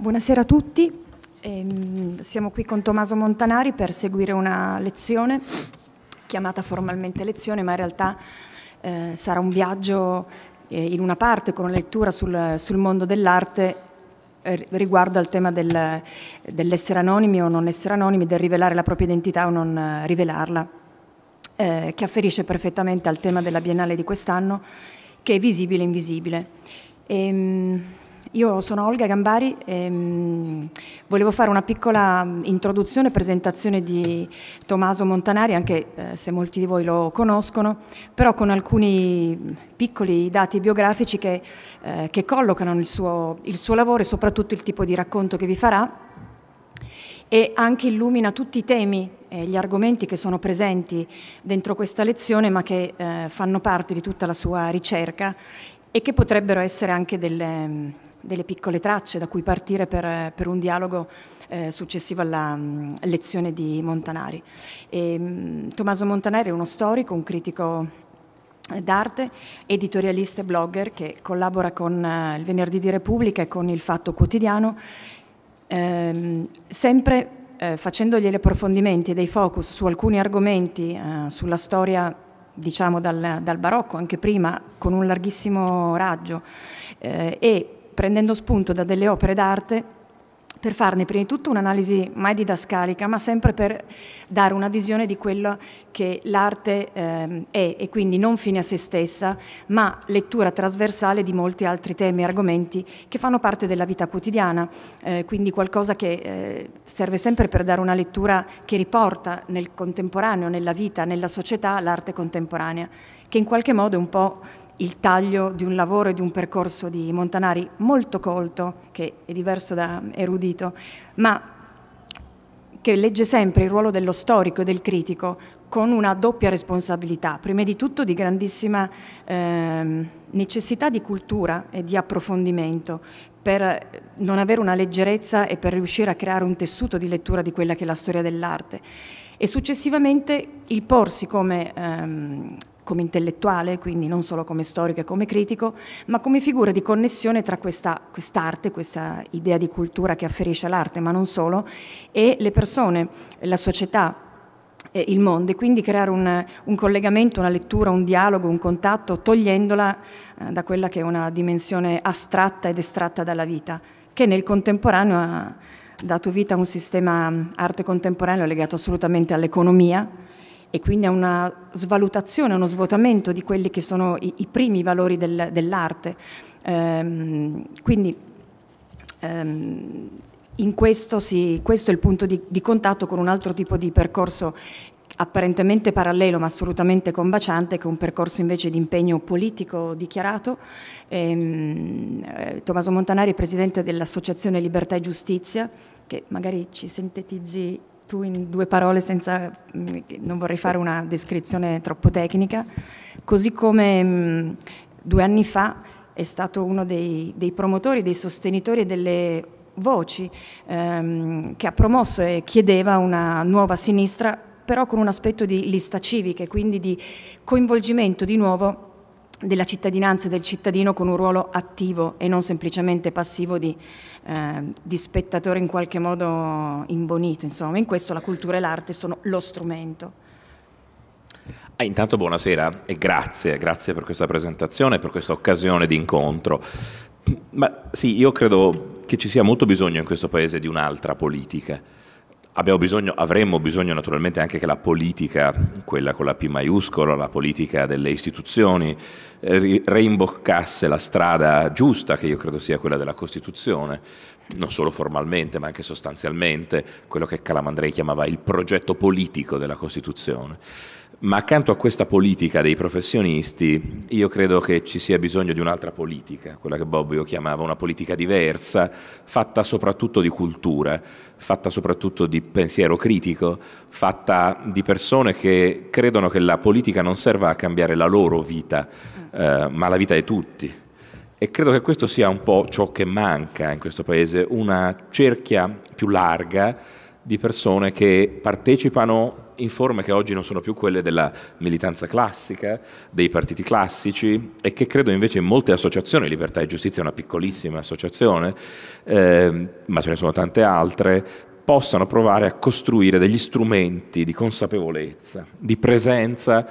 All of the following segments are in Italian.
Buonasera a tutti, ehm, siamo qui con Tommaso Montanari per seguire una lezione, chiamata formalmente lezione, ma in realtà eh, sarà un viaggio eh, in una parte con una lettura sul, sul mondo dell'arte eh, riguardo al tema del, dell'essere anonimi o non essere anonimi, del rivelare la propria identità o non rivelarla, che afferisce perfettamente al tema della Biennale di quest'anno, che è visibile e invisibile. E, ehm, io sono Olga Gambari e ehm, volevo fare una piccola introduzione e presentazione di Tommaso Montanari, anche eh, se molti di voi lo conoscono, però con alcuni piccoli dati biografici che, eh, che collocano il suo, il suo lavoro e soprattutto il tipo di racconto che vi farà e anche illumina tutti i temi e gli argomenti che sono presenti dentro questa lezione ma che eh, fanno parte di tutta la sua ricerca e che potrebbero essere anche delle, delle piccole tracce da cui partire per, per un dialogo eh, successivo alla mh, mm, lezione di Montanari. E, ehm, mh, Tommaso Montanari è uno storico, un critico eh, d'arte, editorialista e blogger che collabora con eh, il Venerdì di Repubblica e con il Fatto Quotidiano, ehm, sempre eh, facendogli gli approfondimenti e dei focus su alcuni argomenti, eh, sulla storia diciamo dal, dal, barocco, anche prima, con un larghissimo raggio, eh, e prendendo spunto da delle opere d'arte per farne prima di tutto un'analisi mai didascalica, ma sempre per dare una visione di quello che l'arte eh, è e quindi non fine a se stessa, ma lettura trasversale di molti altri temi e argomenti che fanno parte della vita quotidiana, eh, quindi qualcosa che eh, serve sempre per dare una lettura che riporta nel contemporaneo, nella vita, nella società, l'arte contemporanea, che in qualche modo è un po' il taglio di un lavoro e di un percorso di Montanari molto colto, che è diverso da erudito, ma che legge sempre il ruolo dello storico e del critico con una doppia responsabilità, prima di tutto di grandissima eh, necessità di cultura e di approfondimento per non avere una leggerezza e per riuscire a creare un tessuto di lettura di quella che è la storia dell'arte e successivamente il porsi come ehm, come intellettuale, quindi non solo come storico e come critico, ma come figura di connessione tra questa, quest'arte, questa idea di cultura che afferisce all'arte, ma non solo, e le persone, la società, il mondo e quindi creare un, un, collegamento, una lettura, un dialogo, un contatto, togliendola eh, da quella che è una dimensione astratta ed estratta dalla vita, che nel contemporaneo ha dato vita a un sistema arte contemporaneo legato assolutamente all'economia e quindi a una svalutazione, uno svuotamento di quelli che sono i, i primi valori del, dell'arte. Ehm, quindi ehm, questo, si, questo, è il punto di, di contatto con un altro tipo di percorso apparentemente parallelo ma assolutamente combaciante, che è un percorso invece di impegno politico dichiarato. Ehm, eh, Tommaso Montanari è presidente dell'Associazione Libertà e Giustizia, che magari ci sintetizzi tu in due parole, senza, mm, non vorrei fare una descrizione troppo tecnica, così come mh, mm, due anni fa è stato uno dei, dei promotori, dei sostenitori e delle voci ehm, che ha promosso e chiedeva una nuova sinistra, però con un aspetto di lista civica e quindi di coinvolgimento di nuovo della cittadinanza e del cittadino con un ruolo attivo e non semplicemente passivo di, eh, di spettatore in qualche modo imbonito. Insomma, in questo la cultura e l'arte sono lo strumento. Ah, intanto buonasera e grazie, grazie per questa presentazione, e per questa occasione di incontro. Ma sì, io credo che ci sia molto bisogno in questo Paese di un'altra politica abbiamo bisogno, avremmo bisogno naturalmente anche che la politica, quella con la P maiuscola, la politica delle istituzioni, eh, reimboccasse la strada giusta, che io credo sia quella della Costituzione, non solo formalmente ma anche sostanzialmente, quello che Calamandrei chiamava il progetto politico della Costituzione. Ma accanto a questa politica dei professionisti, io credo che ci sia bisogno di un'altra politica, quella che Bobbio chiamava una politica diversa, fatta soprattutto di cultura, fatta soprattutto di pensiero critico, fatta di persone che credono che la politica non serva a cambiare la loro vita, eh, ma la vita di tutti. E credo che questo sia un po' ciò che manca in questo paese, una cerchia più larga di persone che partecipano in forme che oggi non sono più quelle della militanza classica, dei partiti classici e che credo invece in molte associazioni, Libertà e Giustizia è una piccolissima associazione, eh, ma ce ne sono tante altre, possano provare a costruire degli strumenti di consapevolezza, di presenza,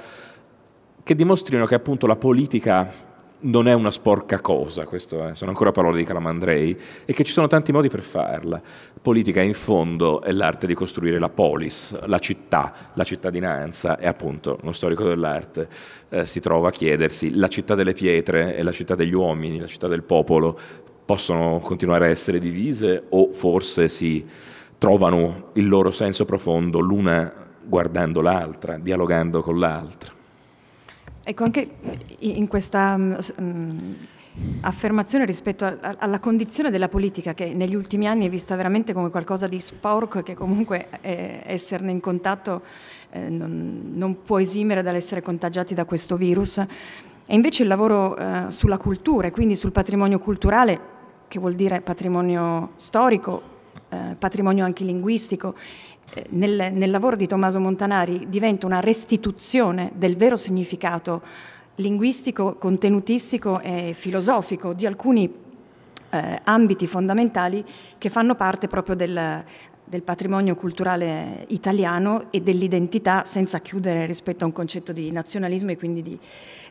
che dimostrino che appunto la politica non è una sporca cosa, questo, eh, sono ancora parole di Calamandrei, e che ci sono tanti modi per farla. Politica in fondo è l'arte di costruire la polis, la città, la cittadinanza, e appunto uno storico dell'arte eh, si trova a chiedersi la città delle pietre e la città degli uomini, la città del popolo possono continuare a essere divise o forse si trovano il loro senso profondo l'una guardando l'altra, dialogando con l'altra. Ecco, anche in questa um, affermazione rispetto a, a, alla condizione della politica che negli ultimi anni è vista veramente come qualcosa di sporco e che comunque eh, esserne in contatto eh, non, non, può esimere dall'essere contagiati da questo virus. E invece il lavoro eh, sulla cultura e quindi sul patrimonio culturale, che vuol dire patrimonio storico, eh, patrimonio anche linguistico eh, nel, nel lavoro di Tommaso Montanari diventa una restituzione del vero significato linguistico, contenutistico e filosofico di alcuni eh, ambiti fondamentali che fanno parte proprio del, del patrimonio culturale italiano e dell'identità senza chiudere rispetto a un concetto di nazionalismo e quindi di,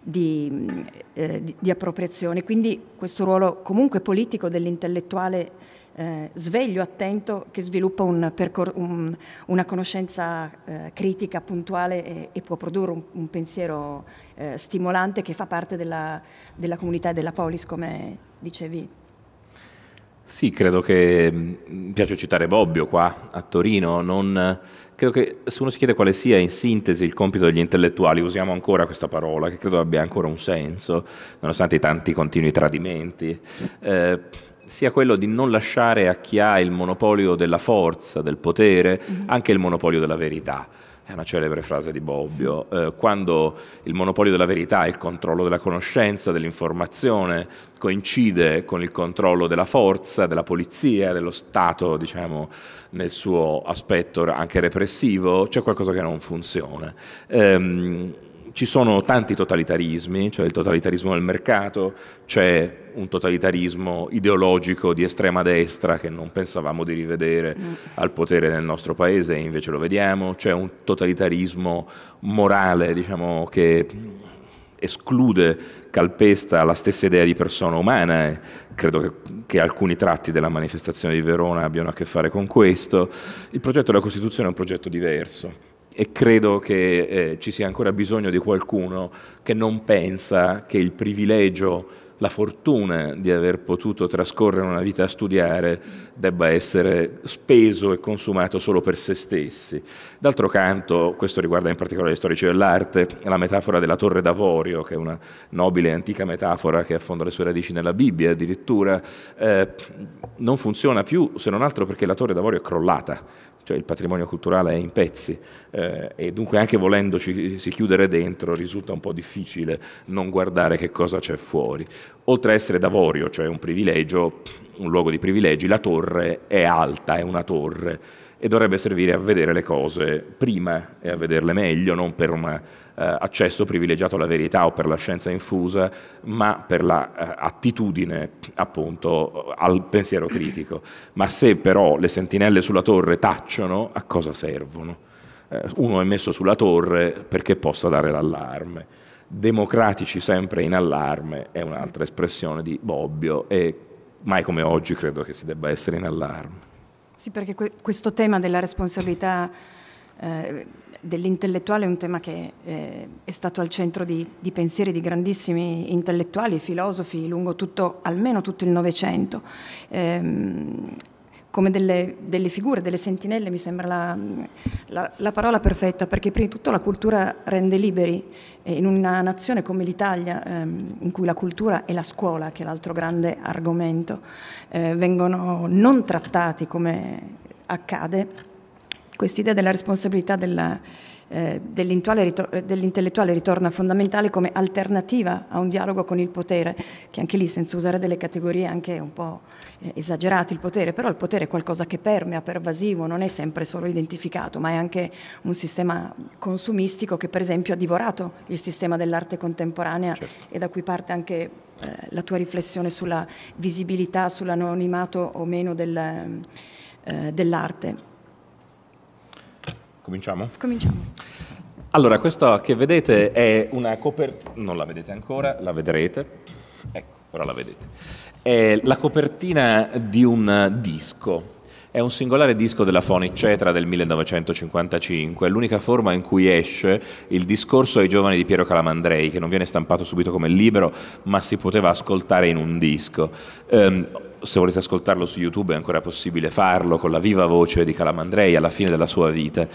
di, eh, di, di appropriazione. Quindi questo ruolo comunque politico dell'intellettuale eh, sveglio, attento, che sviluppa un un, una conoscenza eh, critica, puntuale e, e può produrre un, un pensiero eh, stimolante che fa parte della, della, comunità e della polis, come dicevi. Sì, credo che, mm, mi piace citare Bobbio qua a Torino, non, credo che se uno si chiede quale sia in sintesi il compito degli intellettuali, usiamo ancora questa parola che credo abbia ancora un senso, nonostante i tanti continui tradimenti. Eh, sia quello di non lasciare a chi ha il monopolio della forza, del potere, mm -hmm. anche il monopolio della verità. È una celebre frase di Bobbio. Eh, quando il monopolio della verità, il controllo della conoscenza, dell'informazione, coincide con il controllo della forza, della polizia, dello Stato, diciamo, nel suo aspetto anche repressivo, c'è qualcosa che non funziona. Eh, ci sono tanti totalitarismi, c'è cioè il totalitarismo del mercato, c'è un totalitarismo ideologico di estrema destra che non pensavamo di rivedere mm. al potere nel nostro paese e invece lo vediamo, c'è un totalitarismo morale diciamo, che esclude, calpesta la stessa idea di persona umana e credo che, che, alcuni tratti della manifestazione di Verona abbiano a che fare con questo. Il progetto della Costituzione è un progetto diverso e credo che eh, ci sia ancora bisogno di qualcuno che non pensa che il privilegio, la fortuna di aver potuto trascorrere una vita a studiare debba essere speso e consumato solo per se stessi. D'altro canto, questo riguarda in particolare gli storici dell'arte, la metafora della torre d'avorio, che è una nobile e antica metafora che affonda le sue radici nella Bibbia addirittura, eh, non funziona più se non altro perché la torre d'avorio è crollata cioè il patrimonio culturale è in pezzi eh, e dunque anche volendoci si chiudere dentro risulta un po' difficile non guardare che cosa c'è fuori. Oltre a essere d'avorio, cioè un privilegio, un luogo di privilegi, la torre è alta, è una torre e dovrebbe servire a vedere le cose prima e a vederle meglio, non per un eh, accesso privilegiato alla verità o per la scienza infusa, ma per l'attitudine la, eh, appunto al pensiero critico. Ma se però le sentinelle sulla torre tacciono, a cosa servono? Eh, uno è messo sulla torre perché possa dare l'allarme. Democratici sempre in allarme è un'altra espressione di Bobbio e mai come oggi credo che si debba essere in allarme. Sì, perché que questo tema della responsabilità eh, dell'intellettuale è un tema che eh, è stato al centro di, di, pensieri di grandissimi intellettuali, e filosofi, lungo tutto, almeno tutto il Novecento. Ehm, come delle, delle figure, delle sentinelle, mi sembra la, la, la, parola perfetta, perché prima di tutto la cultura rende liberi. Eh, in una nazione come l'Italia, ehm, in cui la cultura e la scuola, che è l'altro grande argomento, eh, vengono non trattati come accade, questa idea della responsabilità della eh, eh, dell'intellettuale ritorna fondamentale come alternativa a un dialogo con il potere, che anche lì senza usare delle categorie anche un po' eh, esagerate il potere, però il potere è qualcosa che permea, pervasivo, non è sempre solo identificato, ma è anche un sistema consumistico che per esempio ha divorato il sistema dell'arte contemporanea certo. e da cui parte anche la tua riflessione sulla visibilità, sull'anonimato o meno del, dell'arte. Cominciamo? Cominciamo. Allora, questa che vedete è una copertina, non la vedete ancora, la vedrete, ecco, ora la vedete, è la copertina di un disco, è un singolare disco della Phonic Cetra del 1955, è l'unica forma in cui esce il discorso ai giovani di Piero Calamandrei, che non viene stampato subito come libro, ma si poteva ascoltare in un disco. Um, se volete ascoltarlo su YouTube è ancora possibile farlo con la viva voce di Calamandrei alla fine della sua vita.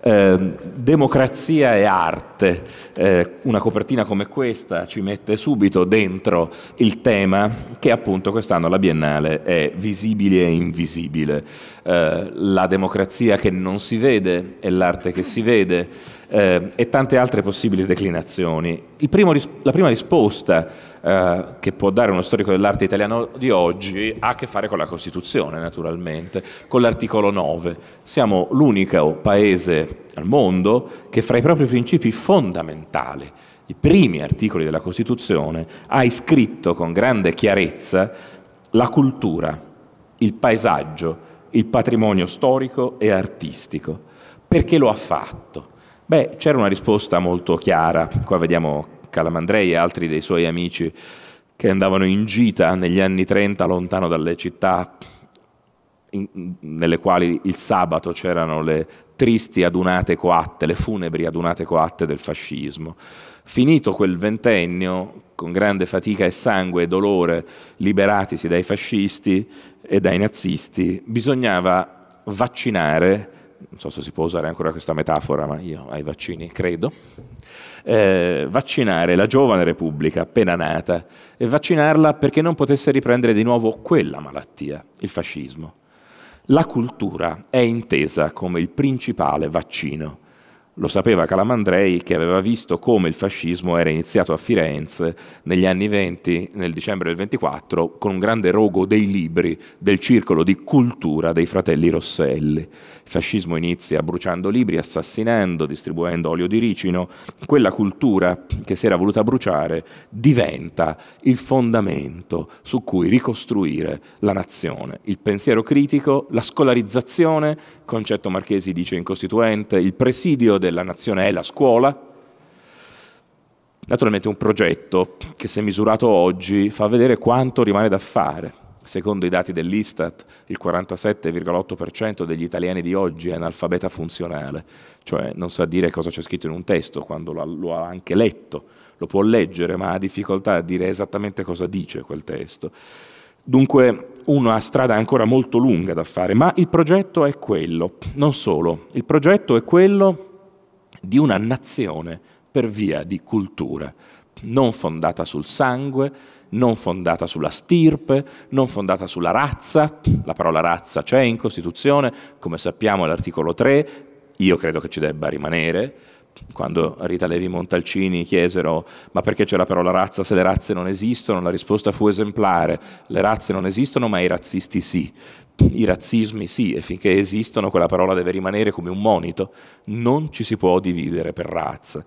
Ehm, democrazia e arte, eh, una copertina come questa ci mette subito dentro il tema che appunto quest'anno la Biennale è visibile e invisibile, eh, la democrazia che non si vede e l'arte che si vede eh, e tante altre possibili declinazioni. Primo, la prima risposta eh, che può dare uno storico dell'arte italiano di oggi ha a che fare con la Costituzione naturalmente, con l'articolo 9. Siamo l'unico paese al mondo che fra i propri principi fondamentali, i primi articoli della Costituzione, ha iscritto con grande chiarezza la cultura, il paesaggio, il patrimonio storico e artistico. Perché lo ha fatto? Beh, c'era una risposta molto chiara, qua vediamo Calamandrei e altri dei suoi amici che andavano in gita negli anni 30 lontano dalle città in, nelle quali il sabato c'erano le tristi adunate coatte, le funebri adunate coatte del fascismo. Finito quel ventennio, con grande fatica e sangue e dolore, liberatisi dai fascisti e dai nazisti, bisognava vaccinare, non so se si può usare ancora questa metafora, ma io ai vaccini credo, eh, vaccinare la giovane Repubblica appena nata e vaccinarla perché non potesse riprendere di nuovo quella malattia, il fascismo. La cultura è intesa come il principale vaccino. Lo sapeva Calamandrei che aveva visto come il fascismo era iniziato a Firenze negli anni 20, nel dicembre del 24, con un grande rogo dei libri del circolo di cultura dei fratelli Rosselli. Il fascismo inizia bruciando libri, assassinando, distribuendo olio di ricino. Quella cultura che si era voluta bruciare diventa il fondamento su cui ricostruire la nazione. Il pensiero critico, la scolarizzazione, concetto Marchesi dice in Costituente, il presidio della nazione è la scuola, Naturalmente un progetto che se misurato oggi fa vedere quanto rimane da fare. Secondo i dati dell'Istat, il 47,8% degli italiani di oggi è analfabeta funzionale, cioè non sa dire cosa c'è scritto in un testo quando lo, lo ha anche letto, lo può leggere ma ha difficoltà a dire esattamente cosa dice quel testo. Dunque una strada ancora molto lunga da fare, ma il progetto è quello, non solo, il progetto è quello di una nazione per via di cultura, non fondata sul sangue, non fondata sulla stirpe, non fondata sulla razza, la parola razza c'è in Costituzione, come sappiamo l'articolo 3, io credo che ci debba rimanere, quando Rita Levi Montalcini chiesero ma perché c'è la parola razza se le razze non esistono, la risposta fu esemplare, le razze non esistono ma i razzisti sì, i razzismi sì e finché esistono quella parola deve rimanere come un monito, non ci si può dividere per razza.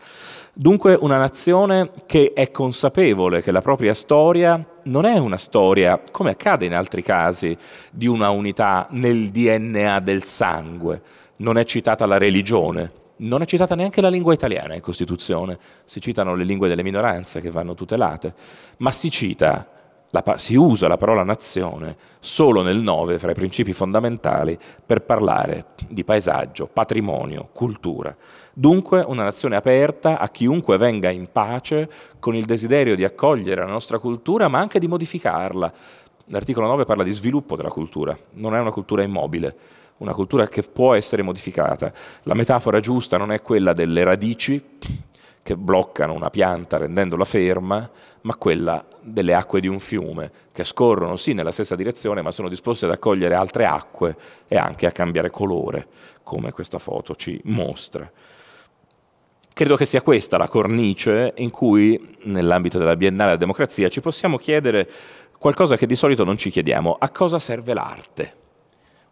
Dunque una nazione che è consapevole che la propria storia non è una storia, come accade in altri casi, di una unità nel DNA del sangue, non è citata la religione, non è citata neanche la lingua italiana in Costituzione, si citano le lingue delle minoranze che vanno tutelate, ma si cita la, si usa la parola nazione solo nel 9 fra i principi fondamentali per parlare di paesaggio, patrimonio, cultura. Dunque una nazione aperta a chiunque venga in pace con il desiderio di accogliere la nostra cultura ma anche di modificarla. L'articolo 9 parla di sviluppo della cultura, non è una cultura immobile una cultura che può essere modificata. La metafora giusta non è quella delle radici che bloccano una pianta rendendola ferma, ma quella delle acque di un fiume, che scorrono sì nella stessa direzione, ma sono disposte ad accogliere altre acque e anche a cambiare colore, come questa foto ci mostra. Credo che sia questa la cornice in cui, nell'ambito della Biennale della Democrazia, ci possiamo chiedere qualcosa che di solito non ci chiediamo, a cosa serve l'arte?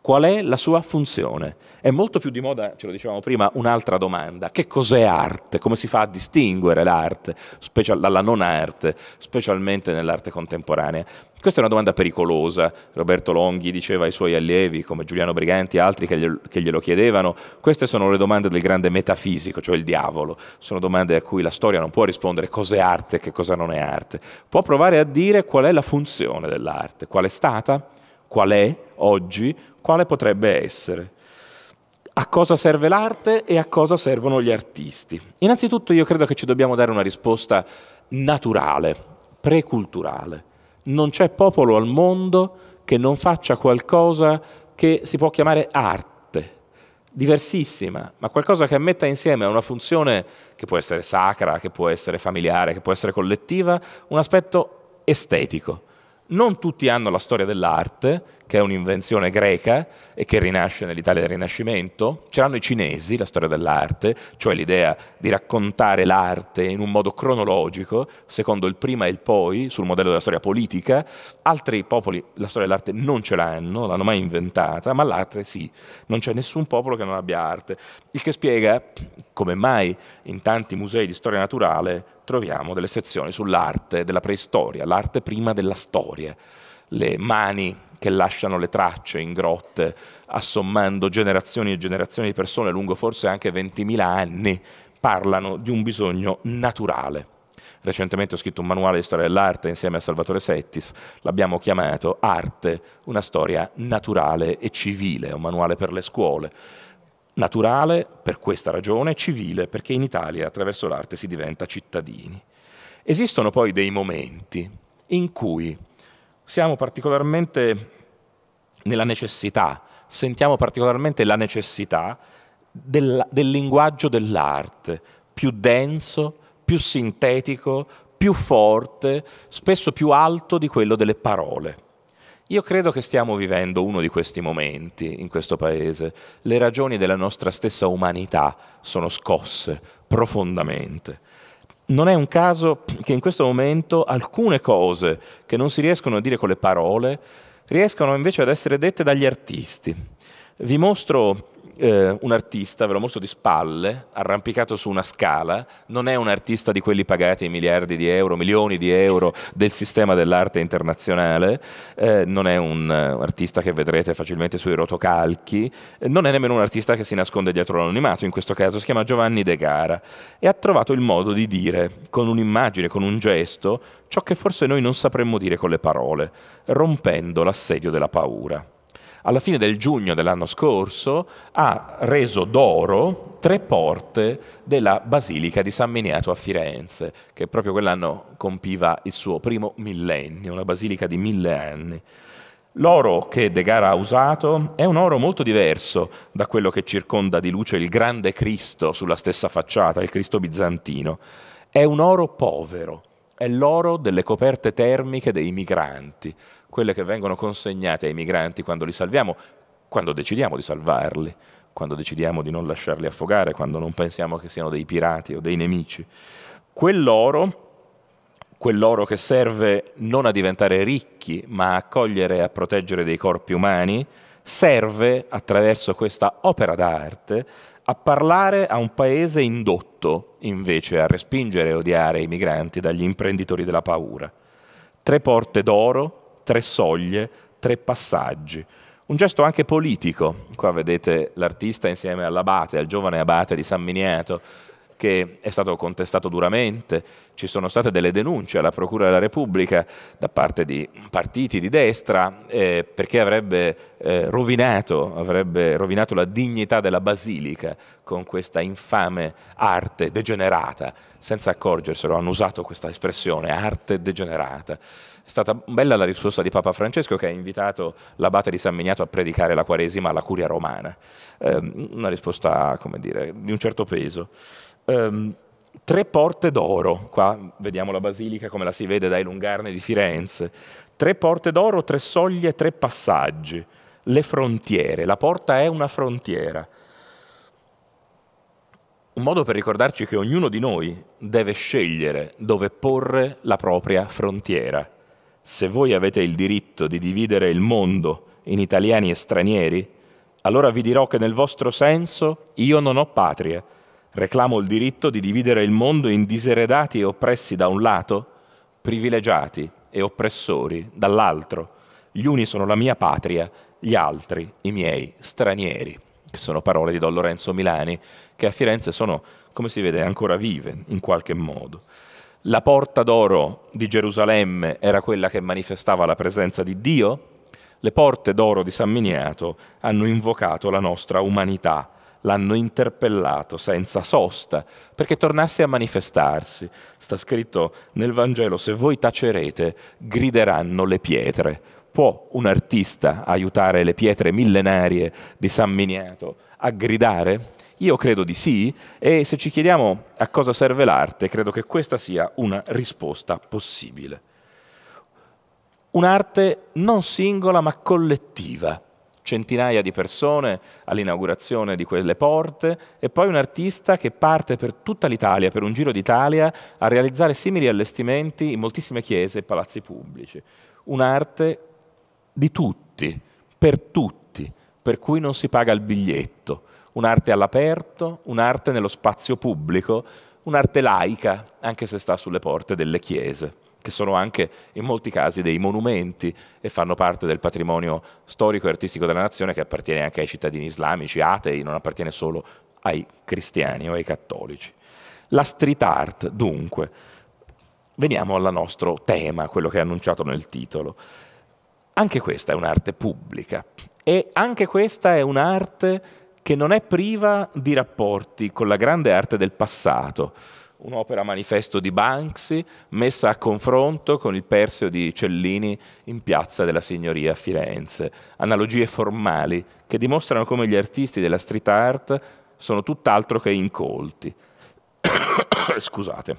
Qual è la sua funzione? È molto più di moda, ce lo dicevamo prima, un'altra domanda. Che cos'è arte? Come si fa a distinguere l'arte special, dalla non arte, specialmente nell'arte contemporanea? Questa è una domanda pericolosa. Roberto Longhi diceva ai suoi allievi, come Giuliano Briganti e altri che, gli, che glielo chiedevano, queste sono le domande del grande metafisico, cioè il diavolo. Sono domande a cui la storia non può rispondere cos'è arte e che cosa non è arte. Può provare a dire qual è la funzione dell'arte, qual è stata, qual è oggi, quale potrebbe essere. A cosa serve l'arte e a cosa servono gli artisti? Innanzitutto io credo che ci dobbiamo dare una risposta naturale, preculturale. Non c'è popolo al mondo che non faccia qualcosa che si può chiamare arte diversissima, ma qualcosa che metta insieme a una funzione che può essere sacra, che può essere familiare, che può essere collettiva, un aspetto estetico non tutti hanno la storia dell'arte, che è un'invenzione greca e che rinasce nell'Italia del Rinascimento. C'erano i cinesi, la storia dell'arte, cioè l'idea di raccontare l'arte in un modo cronologico, secondo il prima e il poi, sul modello della storia politica. Altri popoli la storia dell'arte non ce l'hanno, l'hanno mai inventata, ma l'arte sì. Non c'è nessun popolo che non abbia arte. Il che spiega come mai in tanti musei di storia naturale troviamo delle sezioni sull'arte della preistoria, l'arte prima della storia, le mani che lasciano le tracce in grotte, assommando generazioni e generazioni di persone lungo forse anche 20.000 anni, parlano di un bisogno naturale. Recentemente ho scritto un manuale di storia dell'arte insieme a Salvatore Settis, l'abbiamo chiamato Arte, una storia naturale e civile, un manuale per le scuole. Naturale per questa ragione, civile perché in Italia attraverso l'arte si diventa cittadini. Esistono poi dei momenti in cui siamo particolarmente nella necessità, sentiamo particolarmente la necessità del, del linguaggio dell'arte, più denso, più sintetico, più forte, spesso più alto di quello delle parole. Io credo che stiamo vivendo uno di questi momenti in questo Paese. Le ragioni della nostra stessa umanità sono scosse profondamente. Non è un caso che in questo momento alcune cose che non si riescono a dire con le parole riescano invece ad essere dette dagli artisti. Vi mostro eh, un artista, ve lo mostro di spalle, arrampicato su una scala, non è un artista di quelli pagati miliardi di euro, milioni di euro del sistema dell'arte internazionale, eh, non è un eh, artista che vedrete facilmente sui rotocalchi, eh, non è nemmeno un artista che si nasconde dietro l'anonimato, in questo caso si chiama Giovanni De Gara e ha trovato il modo di dire con un'immagine, con un gesto, ciò che forse noi non sapremmo dire con le parole, rompendo l'assedio della paura alla fine del giugno dell'anno scorso ha reso d'oro tre porte della Basilica di San Miniato a Firenze, che proprio quell'anno compiva il suo primo millennio, una basilica di mille anni. L'oro che De Gara ha usato è un oro molto diverso da quello che circonda di luce il grande Cristo sulla stessa facciata, il Cristo bizantino. È un oro povero, è l'oro delle coperte termiche dei migranti quelle che vengono consegnate ai migranti quando li salviamo, quando decidiamo di salvarli, quando decidiamo di non lasciarli affogare, quando non pensiamo che siano dei pirati o dei nemici. Quell'oro quell'oro che serve non a diventare ricchi, ma a cogliere e a proteggere dei corpi umani, serve attraverso questa opera d'arte a parlare a un paese indotto invece a respingere e odiare i migranti dagli imprenditori della paura. Tre porte d'oro tre soglie, tre passaggi. Un gesto anche politico, qua vedete l'artista insieme all'abate, al giovane abate di San Miniato, che è stato contestato duramente, ci sono state delle denunce alla Procura della Repubblica da parte di partiti di destra eh, perché avrebbe, eh, rovinato, avrebbe, rovinato, la dignità della Basilica con questa infame arte degenerata, senza accorgerselo hanno usato questa espressione, arte degenerata. È stata bella la risposta di Papa Francesco che ha invitato l'abate di San Miniato a predicare la Quaresima alla curia romana. Um, una risposta, come dire, di un certo peso. Um, tre porte d'oro, qua vediamo la basilica come la si vede dai lungarni di Firenze, tre porte d'oro, tre soglie, tre passaggi, le frontiere, la porta è una frontiera. Un modo per ricordarci che ognuno di noi deve scegliere dove porre la propria frontiera se voi avete il diritto di dividere il mondo in italiani e stranieri, allora vi dirò che nel vostro senso io non ho patria. Reclamo il diritto di dividere il mondo in diseredati e oppressi da un lato, privilegiati e oppressori dall'altro. Gli uni sono la mia patria, gli altri i miei stranieri. Che sono parole di Don Lorenzo Milani, che a Firenze sono, come si vede, ancora vive in qualche modo la porta d'oro di Gerusalemme era quella che manifestava la presenza di Dio, le porte d'oro di San Miniato hanno invocato la nostra umanità, l'hanno interpellato senza sosta perché tornasse a manifestarsi. Sta scritto nel Vangelo, se voi tacerete, grideranno le pietre. Può un artista aiutare le pietre millenarie di San Miniato a gridare? Io credo di sì e se ci chiediamo a cosa serve l'arte, credo che questa sia una risposta possibile. Un'arte non singola ma collettiva, centinaia di persone all'inaugurazione di quelle porte e poi un artista che parte per tutta l'Italia, per un giro d'Italia, a realizzare simili allestimenti in moltissime chiese e palazzi pubblici. Un'arte di tutti, per tutti, per cui non si paga il biglietto, un'arte all'aperto, un'arte nello spazio pubblico, un'arte laica, anche se sta sulle porte delle chiese, che sono anche in molti casi dei monumenti e fanno parte del patrimonio storico e artistico della nazione che appartiene anche ai cittadini islamici, atei, non appartiene solo ai cristiani o ai cattolici. La street art, dunque, veniamo al nostro tema, quello che è annunciato nel titolo. Anche questa è un'arte pubblica e anche questa è un'arte che non è priva di rapporti con la grande arte del passato, un'opera manifesto di Banksy messa a confronto con il Perseo di Cellini in piazza della Signoria a Firenze. Analogie formali che dimostrano come gli artisti della street art sono tutt'altro che incolti. Scusate.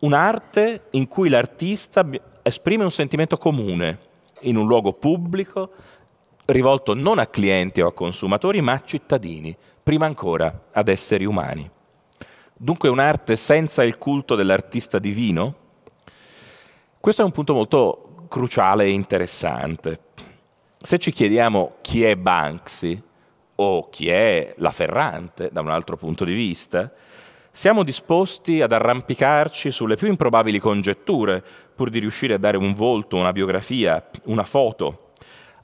Un'arte in cui l'artista esprime un sentimento comune in un luogo pubblico rivolto non a clienti o a consumatori, ma a cittadini, prima ancora ad esseri umani. Dunque un'arte senza il culto dell'artista divino? Questo è un punto molto cruciale e interessante. Se ci chiediamo chi è Banksy o chi è la Ferrante da un altro punto di vista, siamo disposti ad arrampicarci sulle più improbabili congetture pur di riuscire a dare un volto, una biografia, una foto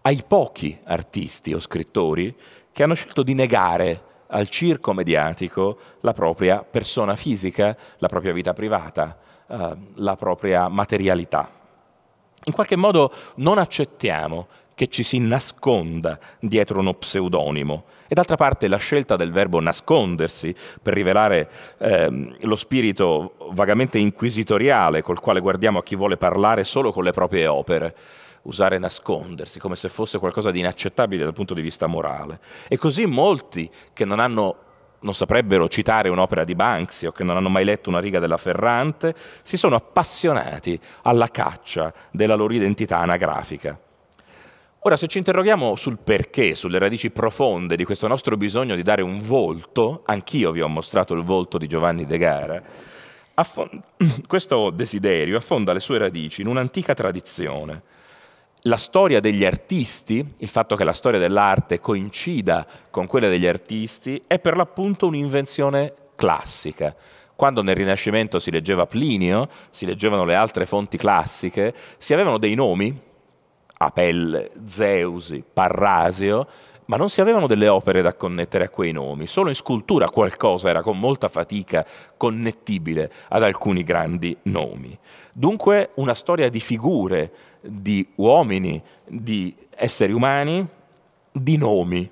ai pochi artisti o scrittori che hanno scelto di negare al circo mediatico la propria persona fisica, la propria vita privata, eh, la propria materialità. In qualche modo non accettiamo che ci si nasconda dietro uno pseudonimo. E d'altra parte la scelta del verbo nascondersi per rivelare eh, lo spirito vagamente inquisitoriale col quale guardiamo a chi vuole parlare solo con le proprie opere usare nascondersi, come se fosse qualcosa di inaccettabile dal punto di vista morale. E così molti che non, hanno, non saprebbero citare un'opera di Banksy o che non hanno mai letto una riga della Ferrante, si sono appassionati alla caccia della loro identità anagrafica. Ora, se ci interroghiamo sul perché, sulle radici profonde di questo nostro bisogno di dare un volto, anch'io vi ho mostrato il volto di Giovanni De Gara, questo desiderio affonda le sue radici in un'antica tradizione, la storia degli artisti, il fatto che la storia dell'arte coincida con quella degli artisti, è per l'appunto un'invenzione classica. Quando nel Rinascimento si leggeva Plinio, si leggevano le altre fonti classiche, si avevano dei nomi, Apelle, Zeusi, Parrasio, ma non si avevano delle opere da connettere a quei nomi, solo in scultura qualcosa era con molta fatica connettibile ad alcuni grandi nomi. Dunque una storia di figure, di uomini, di esseri umani, di nomi,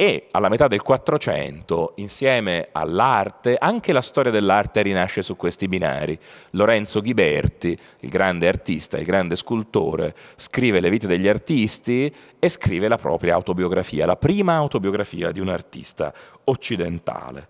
e alla metà del 400, insieme all'arte, anche la storia dell'arte rinasce su questi binari. Lorenzo Ghiberti, il grande artista, il grande scultore, scrive le vite degli artisti e scrive la propria autobiografia, la prima autobiografia di un artista occidentale.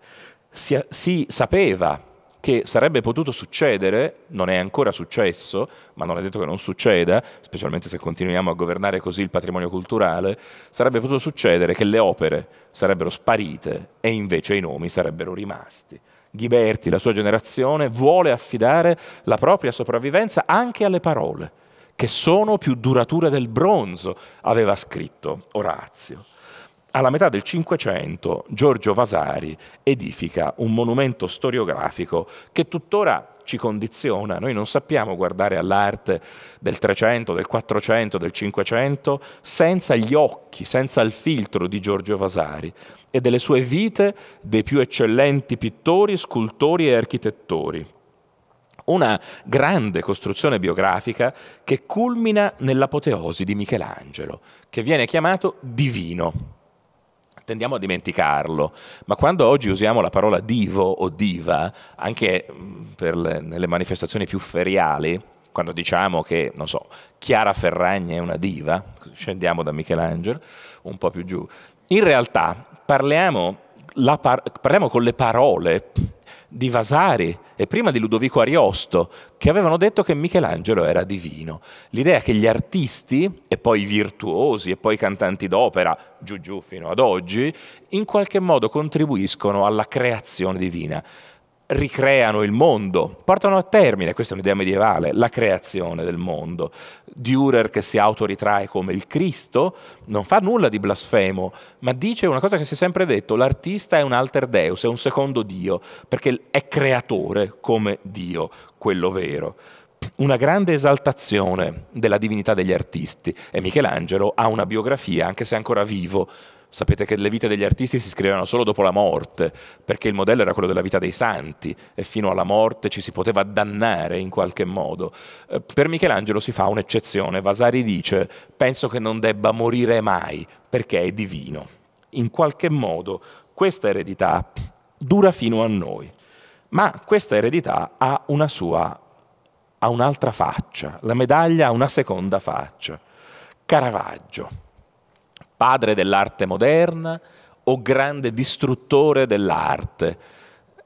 Si, si sapeva che sarebbe potuto succedere, non è ancora successo, ma non è detto che non succeda, specialmente se continuiamo a governare così il patrimonio culturale, sarebbe potuto succedere che le opere sarebbero sparite e invece i nomi sarebbero rimasti. Ghiberti, la sua generazione, vuole affidare la propria sopravvivenza anche alle parole, che sono più durature del bronzo, aveva scritto Orazio alla metà del Cinquecento Giorgio Vasari edifica un monumento storiografico che tuttora ci condiziona. Noi non sappiamo guardare all'arte del 300, del 400, del 500 senza gli occhi, senza il filtro di Giorgio Vasari e delle sue vite dei più eccellenti pittori, scultori e architettori. Una grande costruzione biografica che culmina nell'apoteosi di Michelangelo, che viene chiamato divino tendiamo a dimenticarlo, ma quando oggi usiamo la parola divo o diva, anche le, nelle manifestazioni più feriali, quando diciamo che, non so, Chiara Ferragni è una diva, scendiamo da Michelangelo, un po' più giù, in realtà parliamo, par parliamo con le parole di Vasari e prima di Ludovico Ariosto, che avevano detto che Michelangelo era divino. L'idea che gli artisti, e poi i virtuosi, e poi i cantanti d'opera, giù giù fino ad oggi, in qualche modo contribuiscono alla creazione divina ricreano il mondo, portano a termine, questa è un'idea medievale, la creazione del mondo. Dürer che si autoritrae come il Cristo non fa nulla di blasfemo, ma dice una cosa che si è sempre detto, l'artista è un alter deus, è un secondo Dio, perché è creatore come Dio, quello vero. Una grande esaltazione della divinità degli artisti e Michelangelo ha una biografia, anche se ancora vivo, Sapete che le vite degli artisti si scrivevano solo dopo la morte, perché il modello era quello della vita dei santi e fino alla morte ci si poteva dannare in qualche modo. Eh, per Michelangelo si fa un'eccezione. Vasari dice: Penso che non debba morire mai perché è divino. In qualche modo questa eredità dura fino a noi, ma questa eredità ha una sua, ha un'altra faccia. La medaglia ha una seconda faccia. Caravaggio padre dell'arte moderna o grande distruttore dell'arte.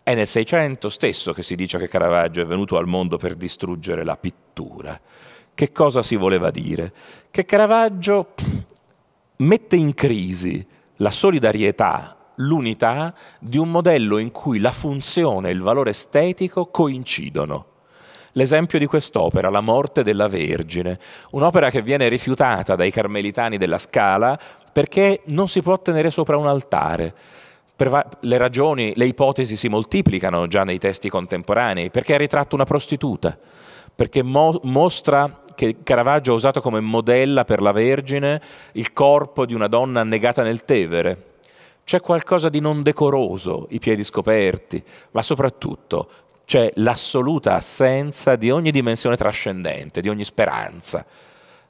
È nel Seicento stesso che si dice che Caravaggio è venuto al mondo per distruggere la pittura. Che cosa si voleva dire? Che Caravaggio mette in crisi la solidarietà, l'unità di un modello in cui la funzione e il valore estetico coincidono. L'esempio di quest'opera, La morte della Vergine, un'opera che viene rifiutata dai carmelitani della Scala perché non si può tenere sopra un altare. le ragioni, le ipotesi si moltiplicano già nei testi contemporanei, perché ha ritratto una prostituta, perché mo mostra che Caravaggio ha usato come modella per la Vergine il corpo di una donna annegata nel Tevere. C'è qualcosa di non decoroso, i piedi scoperti, ma soprattutto c'è l'assoluta assenza di ogni dimensione trascendente, di ogni speranza.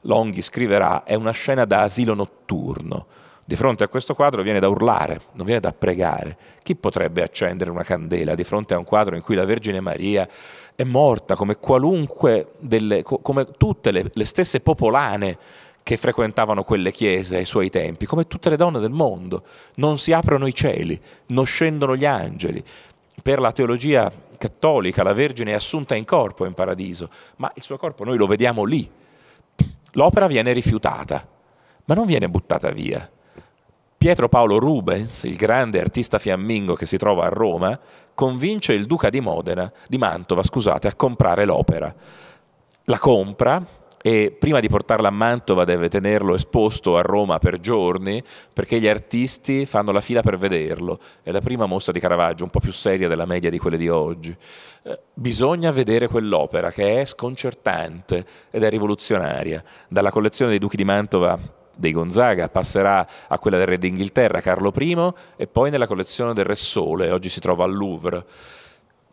Longhi scriverà, è una scena da asilo notturno. Di fronte a questo quadro viene da urlare, non viene da pregare. Chi potrebbe accendere una candela di fronte a un quadro in cui la Vergine Maria è morta come qualunque delle, come tutte le, le stesse popolane che frequentavano quelle chiese ai suoi tempi, come tutte le donne del mondo. Non si aprono i cieli, non scendono gli angeli. Per la teologia cattolica la Vergine è assunta in corpo in paradiso, ma il suo corpo noi lo vediamo lì L'opera viene rifiutata, ma non viene buttata via. Pietro Paolo Rubens, il grande artista fiammingo che si trova a Roma, convince il duca di, Modena, di Mantova, scusate, a comprare l'opera. La compra, e prima di portarla a Mantova deve tenerlo esposto a Roma per giorni perché gli artisti fanno la fila per vederlo. È la prima mostra di Caravaggio, un po' più seria della media di quelle di oggi. Eh, bisogna vedere quell'opera che è sconcertante ed è rivoluzionaria. Dalla collezione dei Duchi di Mantova dei Gonzaga, passerà a quella del Re d'Inghilterra, Carlo I, e poi nella collezione del Re Sole, oggi si trova al Louvre.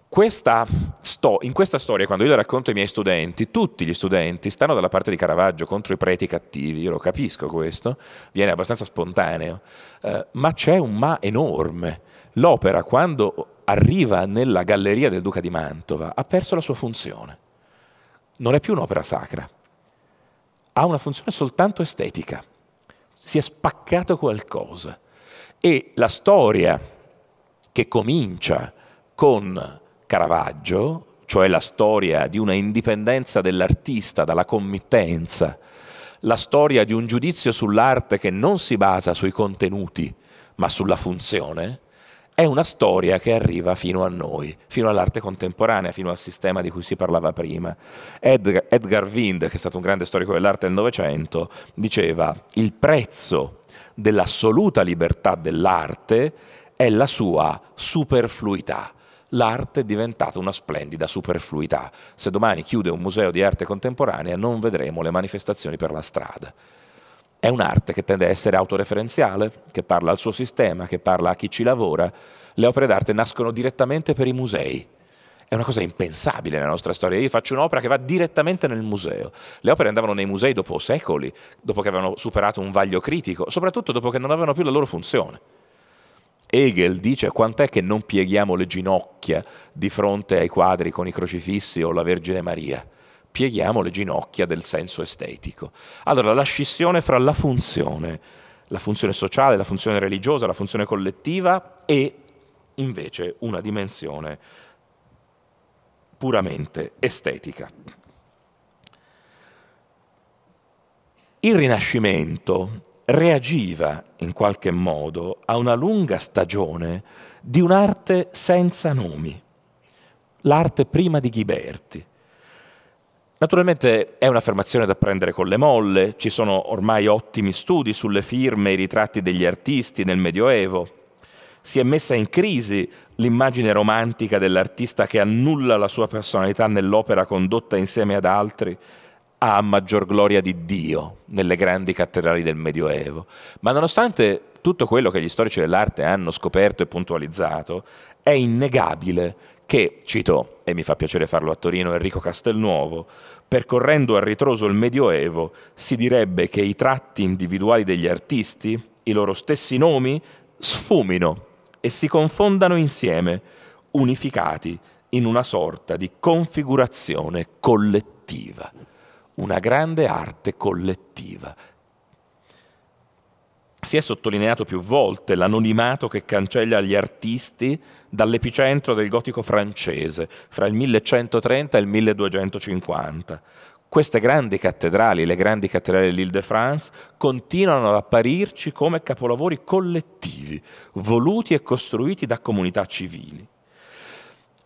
Questa sto, in questa storia, quando io la racconto ai miei studenti, tutti gli studenti stanno dalla parte di Caravaggio contro i preti cattivi, io lo capisco questo, viene abbastanza spontaneo, eh, ma c'è un ma enorme. L'opera, quando arriva nella galleria del Duca di Mantova, ha perso la sua funzione. Non è più un'opera sacra, ha una funzione soltanto estetica. Si è spaccato qualcosa. E la storia che comincia con Caravaggio, cioè la storia di una indipendenza dell'artista dalla committenza, la storia di un giudizio sull'arte che non si basa sui contenuti, ma sulla funzione, è una storia che arriva fino a noi, fino all'arte contemporanea, fino al sistema di cui si parlava prima. Edgar, Edgar Wind, che è stato un grande storico dell'arte del Novecento, diceva il prezzo dell'assoluta libertà dell'arte è la sua superfluità l'arte è diventata una splendida superfluità. Se domani chiude un museo di arte contemporanea non vedremo le manifestazioni per la strada. È un'arte che tende a essere autoreferenziale, che parla al suo sistema, che parla a chi ci lavora. Le opere d'arte nascono direttamente per i musei. È una cosa impensabile nella nostra storia. Io faccio un'opera che va direttamente nel museo. Le opere andavano nei musei dopo secoli, dopo che avevano superato un vaglio critico, soprattutto dopo che non avevano più la loro funzione. Hegel dice quant'è che non pieghiamo le ginocchia di fronte ai quadri con i crocifissi o la Vergine Maria? Pieghiamo le ginocchia del senso estetico. Allora, la scissione fra la funzione, la funzione sociale, la funzione religiosa, la funzione collettiva e invece una dimensione puramente estetica. Il Rinascimento reagiva in qualche modo a una lunga stagione di un'arte senza nomi, l'arte prima di Ghiberti. Naturalmente è un'affermazione da prendere con le molle, ci sono ormai ottimi studi sulle firme e i ritratti degli artisti nel Medioevo. Si è messa in crisi l'immagine romantica dell'artista che annulla la sua personalità nell'opera condotta insieme ad altri a maggior gloria di Dio nelle grandi cattedrali del Medioevo. Ma nonostante tutto quello che gli storici dell'arte hanno scoperto e puntualizzato, è innegabile che, cito, e mi fa piacere farlo a Torino, Enrico Castelnuovo, percorrendo a ritroso il Medioevo, si direbbe che i tratti individuali degli artisti, i loro stessi nomi, sfumino e si confondano insieme, unificati in una sorta di configurazione collettiva una grande arte collettiva. Si è sottolineato più volte l'anonimato che cancella gli artisti dall'epicentro del gotico francese, fra il 1130 e il 1250. Queste grandi cattedrali, le grandi cattedrali dell'Île-de-France, continuano ad apparirci come capolavori collettivi, voluti e costruiti da comunità civili.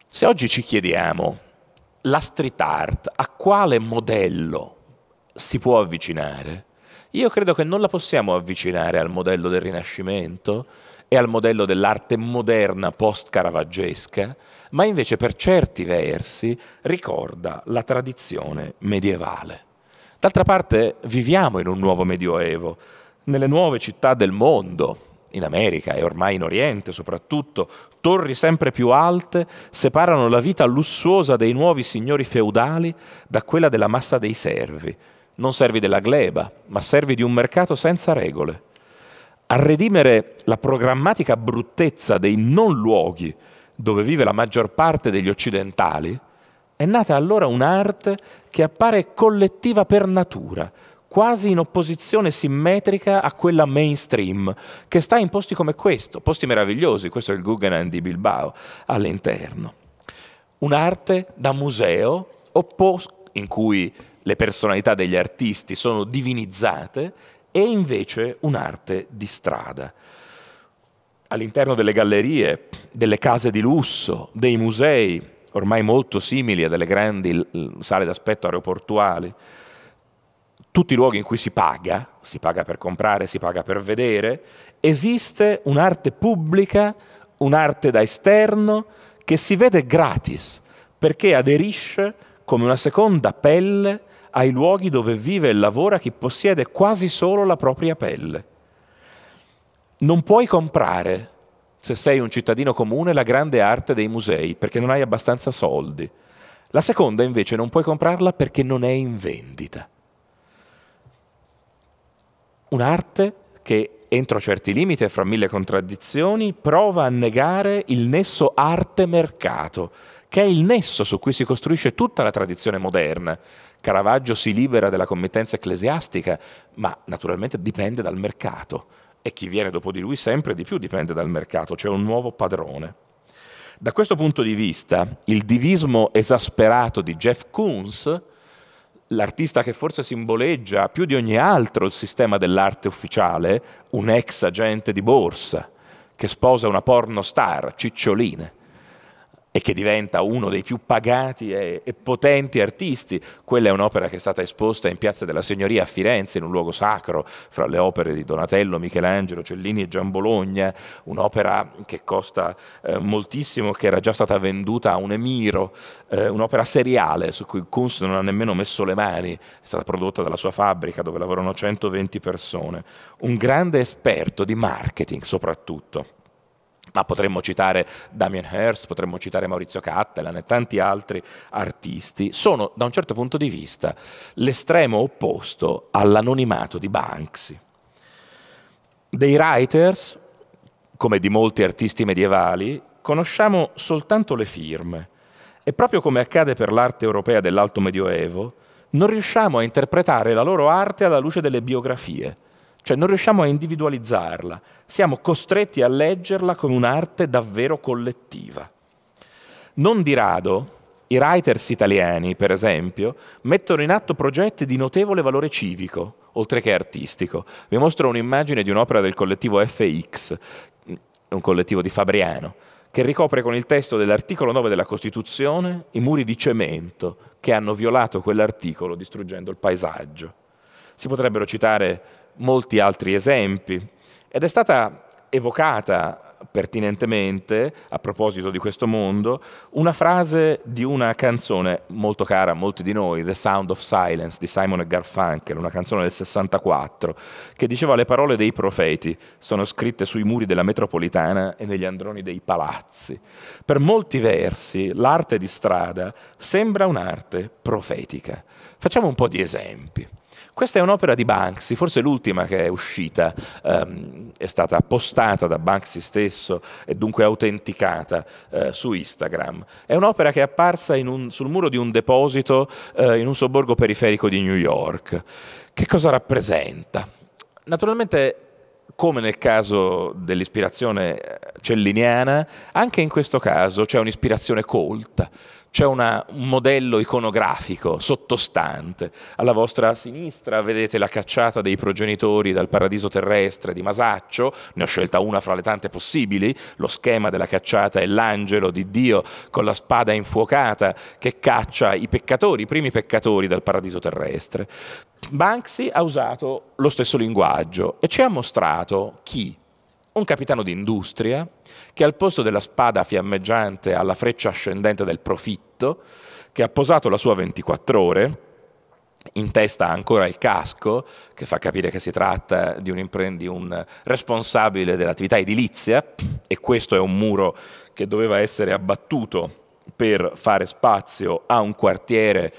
Se oggi ci chiediamo la street art a quale modello si può avvicinare? Io credo che non la possiamo avvicinare al modello del Rinascimento e al modello dell'arte moderna post-caravaggesca, ma invece per certi versi ricorda la tradizione medievale. D'altra parte viviamo in un nuovo medioevo, nelle nuove città del mondo, in America e ormai in Oriente soprattutto, torri sempre più alte separano la vita lussuosa dei nuovi signori feudali da quella della massa dei servi, non servi della gleba, ma servi di un mercato senza regole. A redimere la programmatica bruttezza dei non luoghi dove vive la maggior parte degli occidentali, è nata allora un'arte che appare collettiva per natura, quasi in opposizione simmetrica a quella mainstream, che sta in posti come questo, posti meravigliosi, questo è il Guggenheim di Bilbao all'interno. Un'arte da museo in cui le personalità degli artisti sono divinizzate e invece un'arte di strada. All'interno delle gallerie, delle case di lusso, dei musei, ormai molto simili a delle grandi sale d'aspetto aeroportuali, tutti i luoghi in cui si paga, si paga per comprare, si paga per vedere, esiste un'arte pubblica, un'arte da esterno, che si vede gratis, perché aderisce come una seconda pelle ai luoghi dove vive e lavora chi possiede quasi solo la propria pelle. Non puoi comprare, se sei un cittadino comune, la grande arte dei musei, perché non hai abbastanza soldi. La seconda invece non puoi comprarla perché non è in vendita un'arte che entro certi limiti e fra mille contraddizioni prova a negare il nesso arte-mercato, che è il nesso su cui si costruisce tutta la tradizione moderna. Caravaggio si libera della committenza ecclesiastica, ma naturalmente dipende dal mercato e chi viene dopo di lui sempre di più dipende dal mercato, c'è cioè un nuovo padrone. Da questo punto di vista, il divismo esasperato di Jeff Koons l'artista che forse simboleggia più di ogni altro il sistema dell'arte ufficiale, un ex agente di borsa che sposa una porno star, ciccioline e che diventa uno dei più pagati e, e potenti artisti. Quella è un'opera che è stata esposta in Piazza della Signoria a Firenze, in un luogo sacro, fra le opere di Donatello, Michelangelo, Cellini e Giambologna, un'opera che costa eh, moltissimo, che era già stata venduta a un emiro, eh, un'opera seriale su cui Kunst non ha nemmeno messo le mani, è stata prodotta dalla sua fabbrica dove lavorano 120 persone. Un grande esperto di marketing soprattutto ma potremmo citare Damien Hirst, potremmo citare Maurizio Cattelan e tanti altri artisti, sono da un certo punto di vista l'estremo opposto all'anonimato di Banksy. Dei writers, come di molti artisti medievali, conosciamo soltanto le firme e proprio come accade per l'arte europea dell'Alto Medioevo, non riusciamo a interpretare la loro arte alla luce delle biografie cioè non riusciamo a individualizzarla, siamo costretti a leggerla come un'arte davvero collettiva. Non di rado i writers italiani, per esempio, mettono in atto progetti di notevole valore civico, oltre che artistico. Vi mostro un'immagine di un'opera del collettivo FX, un collettivo di Fabriano, che ricopre con il testo dell'articolo 9 della Costituzione i muri di cemento che hanno violato quell'articolo distruggendo il paesaggio. Si potrebbero citare molti altri esempi ed è stata evocata pertinentemente, a proposito di questo mondo, una frase di una canzone molto cara a molti di noi, The Sound of Silence di Simon Garfunkel, una canzone del 64, che diceva le parole dei profeti sono scritte sui muri della metropolitana e negli androni dei palazzi. Per molti versi l'arte di strada sembra un'arte profetica. Facciamo un po' di esempi. Questa è un'opera di Banksy, forse l'ultima che è uscita, ehm, è stata postata da Banksy stesso e dunque autenticata eh, su Instagram. È un'opera che è apparsa un, sul muro di un deposito eh, in un sobborgo periferico di New York. Che cosa rappresenta? Naturalmente come nel caso dell'ispirazione eh, celliniana, anche in questo caso c'è un'ispirazione colta c'è una, un modello iconografico sottostante. Alla vostra sinistra vedete la cacciata dei progenitori dal paradiso terrestre di Masaccio, ne ho scelta una fra le tante possibili, lo schema della cacciata è l'angelo di Dio con la spada infuocata che caccia i peccatori, i primi peccatori dal paradiso terrestre. Banksy ha usato lo stesso linguaggio e ci ha mostrato chi un capitano d'industria che al posto della spada fiammeggiante alla freccia ascendente del profitto, che ha posato la sua 24 ore, in testa ancora il casco, che fa capire che si tratta di un, di un responsabile dell'attività edilizia, e questo è un muro che doveva essere abbattuto per fare spazio a un quartiere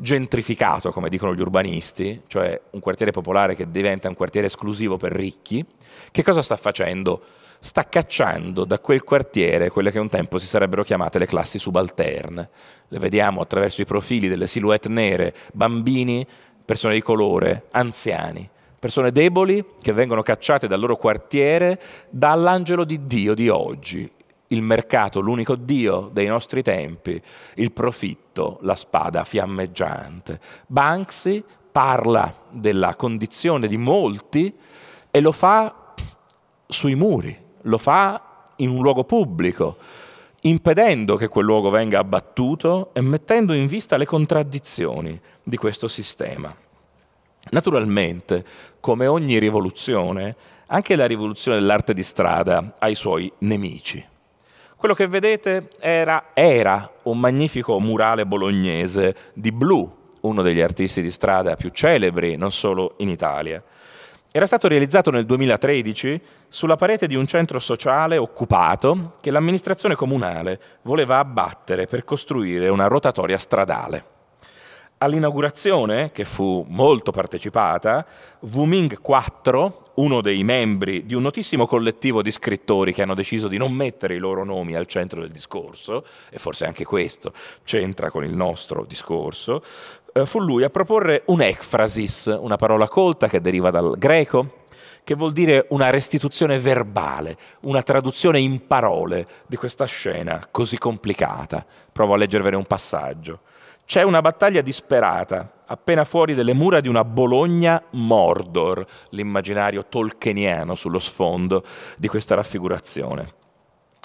gentrificato, come dicono gli urbanisti, cioè un quartiere popolare che diventa un quartiere esclusivo per ricchi, che cosa sta facendo? Sta cacciando da quel quartiere quelle che un tempo si sarebbero chiamate le classi subalterne. Le vediamo attraverso i profili delle silhouette nere, bambini, persone di colore, anziani persone deboli che vengono cacciate dal loro quartiere dall'angelo di Dio di oggi, il mercato, l'unico Dio dei nostri tempi, il profitto, la spada fiammeggiante. Banksy parla della condizione di molti e lo fa sui muri, lo fa in un luogo pubblico, impedendo che quel luogo venga abbattuto e mettendo in vista le contraddizioni di questo sistema. Naturalmente, come ogni rivoluzione, anche la rivoluzione dell'arte di strada ha i suoi nemici. Quello che vedete era, era un magnifico murale bolognese di Blu, uno degli artisti di strada più celebri non solo in Italia. Era stato realizzato nel 2013 sulla parete di un centro sociale occupato che l'amministrazione comunale voleva abbattere per costruire una rotatoria stradale. All'inaugurazione, che fu molto partecipata, Wu Ming 4, uno dei membri di un notissimo collettivo di scrittori che hanno deciso di non mettere i loro nomi al centro del discorso, e forse anche questo c'entra con il nostro discorso, eh, fu lui a proporre un'ecfrasis, una parola colta che deriva dal greco, che vuol dire una restituzione verbale, una traduzione in parole di questa scena così complicata. Provo a leggervene un passaggio. C'è una battaglia disperata, appena fuori delle mura di una Bologna Mordor, l'immaginario tolkieniano sullo sfondo di questa raffigurazione.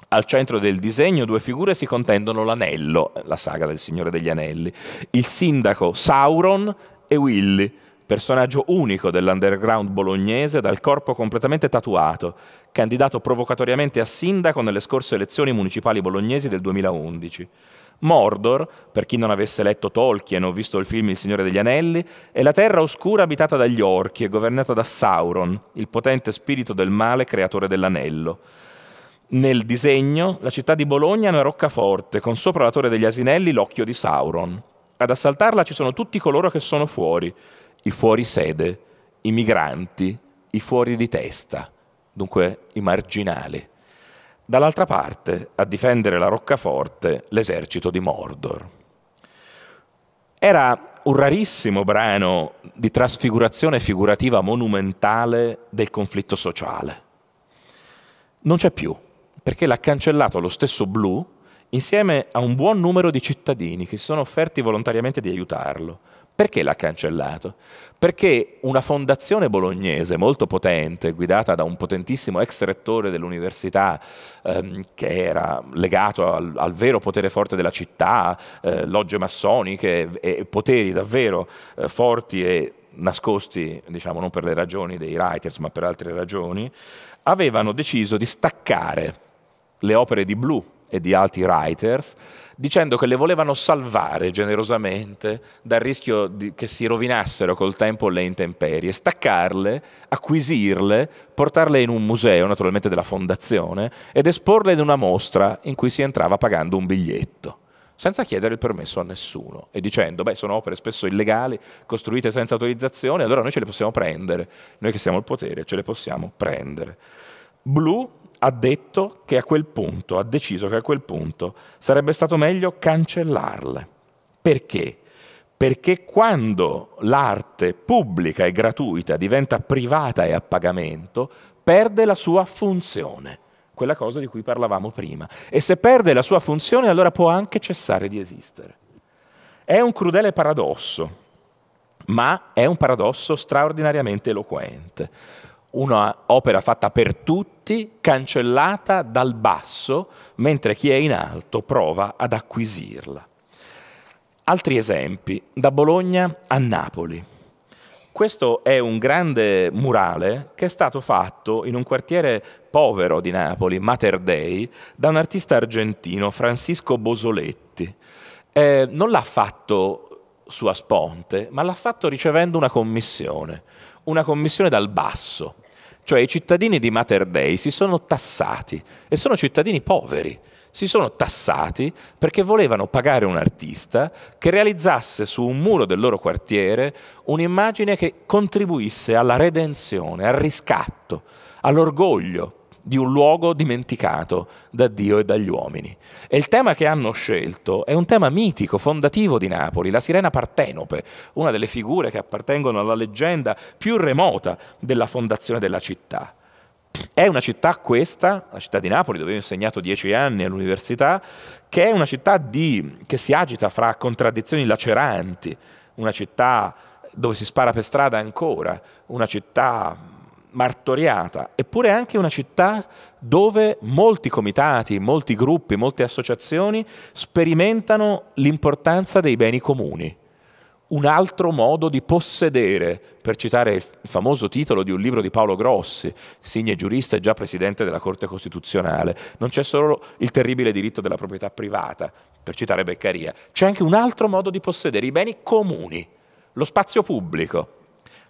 Al centro del disegno due figure si contendono l'anello, la saga del Signore degli Anelli, il sindaco Sauron e Willy, personaggio unico dell'underground bolognese dal corpo completamente tatuato, candidato provocatoriamente a sindaco nelle scorse elezioni municipali bolognesi del 2011. Mordor, per chi non avesse letto Tolkien o visto il film Il Signore degli Anelli, è la terra oscura abitata dagli orchi e governata da Sauron, il potente spirito del male creatore dell'anello. Nel disegno, la città di Bologna è una roccaforte, con sopra la torre degli asinelli l'occhio di Sauron. Ad assaltarla ci sono tutti coloro che sono fuori, i fuorisede, i migranti, i fuori di testa, dunque i marginali. Dall'altra parte, a difendere la roccaforte, l'esercito di Mordor. Era un rarissimo brano di trasfigurazione figurativa monumentale del conflitto sociale. Non c'è più, perché l'ha cancellato lo stesso Blu insieme a un buon numero di cittadini che si sono offerti volontariamente di aiutarlo. Perché l'ha cancellato? Perché una fondazione bolognese molto potente, guidata da un potentissimo ex rettore dell'università, ehm, che era legato al, al, vero potere forte della città, eh, logge massoniche e, e poteri davvero eh, forti e nascosti, diciamo, non per le ragioni dei writers, ma per altre ragioni, avevano deciso di staccare le opere di Blue e di altri writers dicendo che le volevano salvare generosamente dal rischio che si rovinassero col tempo le intemperie, staccarle, acquisirle, portarle in un museo, naturalmente della fondazione, ed esporle in una mostra in cui si entrava pagando un biglietto senza chiedere il permesso a nessuno e dicendo, beh, sono opere spesso illegali, costruite senza autorizzazione, allora noi ce le possiamo prendere, noi che siamo il potere, ce le possiamo prendere. Blu ha detto che a quel punto, ha deciso che a quel punto sarebbe stato meglio cancellarle. Perché? Perché quando l'arte pubblica e gratuita diventa privata e a pagamento, perde la sua funzione, quella cosa di cui parlavamo prima. E se perde la sua funzione, allora può anche cessare di esistere. È un crudele paradosso, ma è un paradosso straordinariamente eloquente, un'opera fatta per tutti, cancellata dal basso, mentre chi è in alto prova ad acquisirla. Altri esempi, da Bologna a Napoli. Questo è un grande murale che è stato fatto in un quartiere povero di Napoli, Mater Dei, da un artista argentino, Francisco Bosoletti. Eh, non l'ha fatto su Asponte, ma l'ha fatto ricevendo una commissione, una commissione dal basso. Cioè i cittadini di Mater Dei si sono tassati e sono cittadini poveri. Si sono tassati perché volevano pagare un artista che realizzasse su un muro del loro quartiere un'immagine che contribuisse alla redenzione, al riscatto, all'orgoglio di un luogo dimenticato da Dio e dagli uomini. E il tema che hanno scelto è un tema mitico, fondativo di Napoli, la sirena Partenope, una delle figure che appartengono alla leggenda più remota della fondazione della città. È una città questa, la città di Napoli, dove ho insegnato dieci anni all'università, che è una città di, che si agita fra contraddizioni laceranti, una città dove si spara per strada ancora, una città martoriata, eppure è anche una città dove molti comitati, molti gruppi, molte associazioni sperimentano l'importanza dei beni comuni. Un altro modo di possedere, per citare il famoso titolo di un libro di Paolo Grossi, signe giurista e già presidente della Corte Costituzionale, non c'è solo il terribile diritto della proprietà privata, per citare Beccaria, c'è anche un altro modo di possedere i beni comuni, lo spazio pubblico,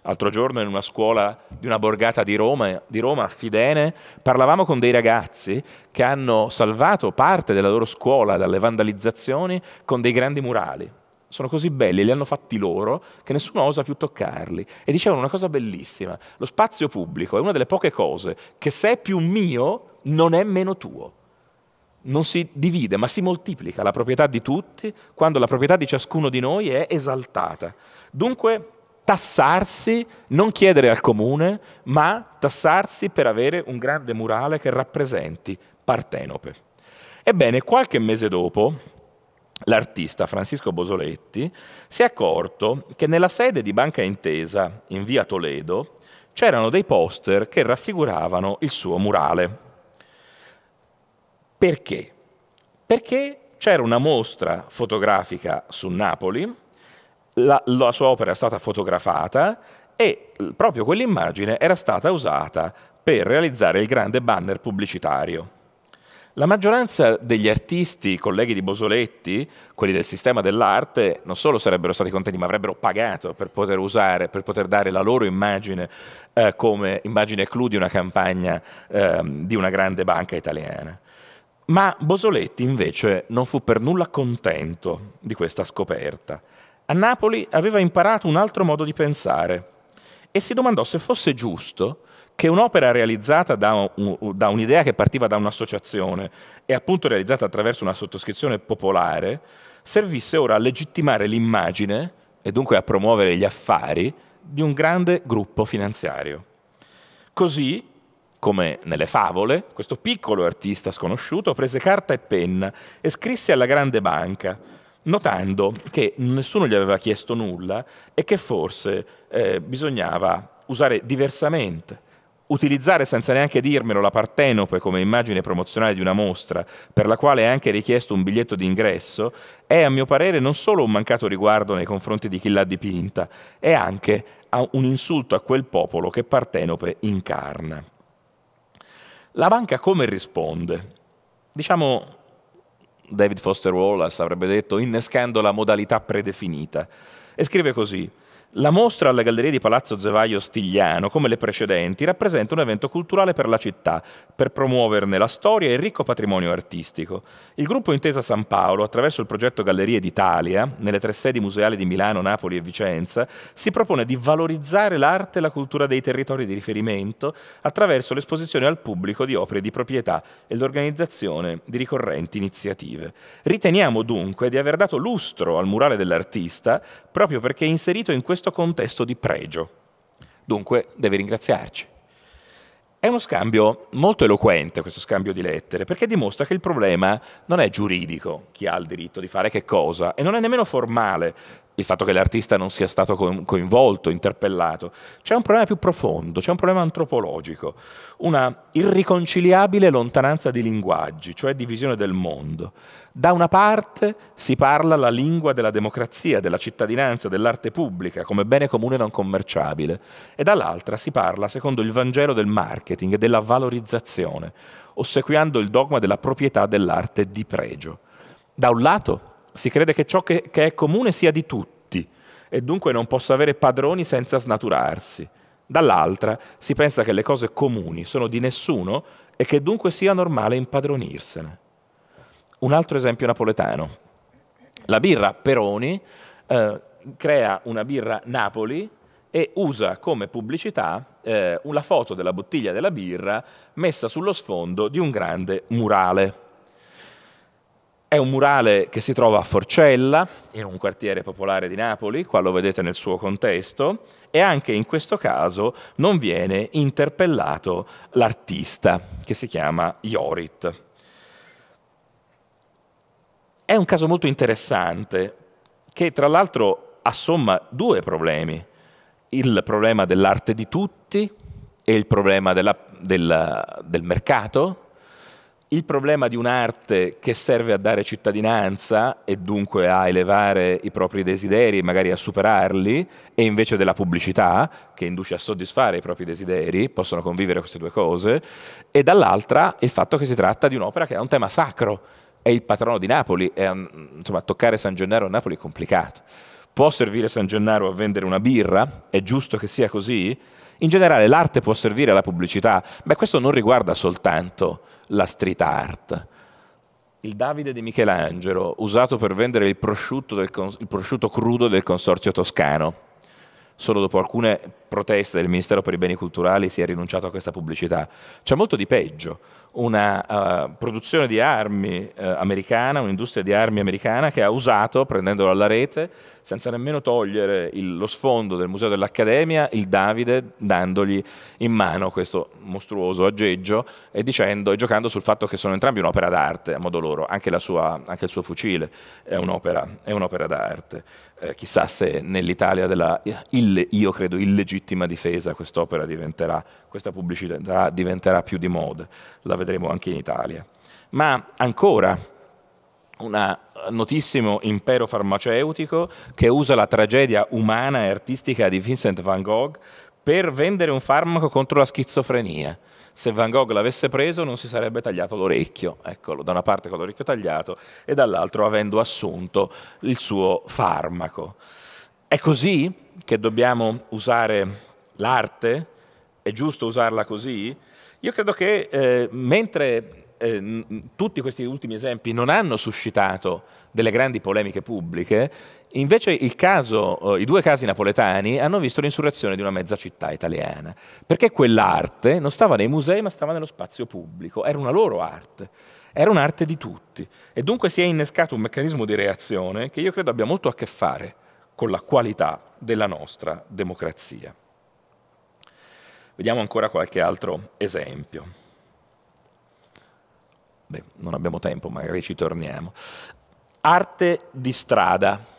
l'altro giorno in una scuola di una borgata di Roma, di Roma, a Fidene, parlavamo con dei ragazzi che hanno salvato parte della loro scuola dalle vandalizzazioni con dei grandi murali. Sono così belli, li hanno fatti loro, che nessuno osa più toccarli. E dicevano una cosa bellissima, lo spazio pubblico è una delle poche cose che se è più mio non è meno tuo non si divide, ma si moltiplica la proprietà di tutti quando la proprietà di ciascuno di noi è esaltata. Dunque, tassarsi, non chiedere al comune, ma tassarsi per avere un grande murale che rappresenti Partenope. Ebbene, qualche mese dopo, l'artista Francisco Bosoletti si è accorto che nella sede di Banca Intesa, in via Toledo, c'erano dei poster che raffiguravano il suo murale. Perché? Perché c'era una mostra fotografica su Napoli, la, la sua opera è stata fotografata e proprio quell'immagine era stata usata per realizzare il grande banner pubblicitario. La maggioranza degli artisti, colleghi di Bosoletti, quelli del sistema dell'arte, non solo sarebbero stati contenti, ma avrebbero pagato per poter usare, per poter dare la loro immagine eh, come immagine clou di una campagna eh, di una grande banca italiana. Ma Bosoletti invece non fu per nulla contento di questa scoperta a Napoli aveva imparato un altro modo di pensare e si domandò se fosse giusto che un'opera realizzata da, un'idea che partiva da un'associazione e appunto realizzata attraverso una sottoscrizione popolare servisse ora a legittimare l'immagine e dunque a promuovere gli affari di un grande gruppo finanziario. Così, come nelle favole, questo piccolo artista sconosciuto prese carta e penna e scrisse alla grande banca notando che nessuno gli aveva chiesto nulla e che forse eh, bisognava usare diversamente utilizzare senza neanche dirmelo la Partenope come immagine promozionale di una mostra, per la quale è anche richiesto un biglietto d'ingresso, è a mio parere non solo un mancato riguardo nei confronti di chi l'ha dipinta, è anche un insulto a quel popolo che Partenope incarna. La banca come risponde? Diciamo David Foster Wallace avrebbe detto innescando la modalità predefinita. E scrive così. La mostra alla Galleria di Palazzo Zevaio Stigliano, come le precedenti, rappresenta un evento culturale per la città, per promuoverne la storia e il ricco patrimonio artistico. Il gruppo Intesa San Paolo, attraverso il progetto Gallerie d'Italia, nelle tre sedi museali di Milano, Napoli e Vicenza, si propone di valorizzare l'arte e la cultura dei territori di riferimento attraverso l'esposizione al pubblico di opere di proprietà e l'organizzazione di ricorrenti iniziative. Riteniamo dunque di aver dato lustro al murale dell'artista proprio perché inserito in questo questo contesto di pregio. Dunque deve ringraziarci. È uno scambio molto eloquente questo scambio di lettere, perché dimostra che il problema non è giuridico, chi ha il diritto di fare che cosa, e non è nemmeno formale, il fatto che l'artista non sia stato coinvolto, interpellato. C'è un problema più profondo, c'è un problema antropologico, una irriconciliabile lontananza di linguaggi, cioè di visione del mondo. Da una parte si parla la lingua della democrazia, della cittadinanza, dell'arte pubblica, come bene comune non commerciabile, e dall'altra si parla secondo il Vangelo del marketing della valorizzazione, ossequiando il dogma della proprietà dell'arte di pregio. Da un lato si crede che ciò che, che è comune sia di tutti e dunque non possa avere padroni senza snaturarsi. Dall'altra si pensa che le cose comuni sono di nessuno e che dunque sia normale impadronirsene. Un altro esempio napoletano. La birra Peroni eh, crea una birra Napoli e usa come pubblicità eh, una foto della bottiglia della birra messa sullo sfondo di un grande murale. È un murale che si trova a Forcella, in un quartiere popolare di Napoli, qua lo vedete nel suo contesto, e anche in questo caso non viene interpellato l'artista, che si chiama Iorit. È un caso molto interessante, che tra l'altro assomma due problemi. Il problema dell'arte di tutti e il problema della, del, del mercato, il problema di un'arte che serve a dare cittadinanza e dunque a elevare i propri desideri, magari a superarli, e invece della pubblicità che induce a soddisfare i propri desideri, possono convivere queste due cose, e dall'altra il fatto che si tratta di un'opera che ha un tema sacro, è il patrono di Napoli, è, insomma toccare San Gennaro a Napoli è complicato. Può servire San Gennaro a vendere una birra? È giusto che sia così? In generale l'arte può servire alla pubblicità? Beh, questo non riguarda soltanto la street art. Il Davide di Michelangelo, usato per vendere il prosciutto, del, il prosciutto crudo del consorzio toscano, solo dopo alcune protesta del Ministero per i Beni Culturali si è rinunciato a questa pubblicità. C'è molto di peggio. Una uh, produzione di armi uh, americana, un'industria di armi americana che ha usato, prendendolo alla rete, senza nemmeno togliere il, lo sfondo del Museo dell'Accademia, il Davide dandogli in mano questo mostruoso aggeggio e, dicendo, e giocando sul fatto che sono entrambi un'opera d'arte a modo loro, anche, sua, anche il suo fucile è un'opera, un d'arte. Eh, chissà se nell'Italia della, il, io credo, illegittima legittima difesa quest'opera diventerà, questa pubblicità diventerà più di moda, la vedremo anche in Italia. Ma ancora un notissimo impero farmaceutico che usa la tragedia umana e artistica di Vincent van Gogh per vendere un farmaco contro la schizofrenia. Se Van Gogh l'avesse preso non si sarebbe tagliato l'orecchio, eccolo, da una parte con l'orecchio tagliato e dall'altro avendo assunto il suo farmaco. È così che dobbiamo usare l'arte? È giusto usarla così? Io credo che eh, mentre eh, tutti questi ultimi esempi non hanno suscitato delle grandi polemiche pubbliche, invece caso, eh, i due casi napoletani hanno visto l'insurrezione di una mezza città italiana, perché quell'arte non stava nei musei ma stava nello spazio pubblico, era una loro arte, era un'arte di tutti e dunque si è innescato un meccanismo di reazione che io credo abbia molto a che fare con la qualità della nostra democrazia. Vediamo ancora qualche altro esempio. Beh, non abbiamo tempo, magari ci torniamo. Arte di strada.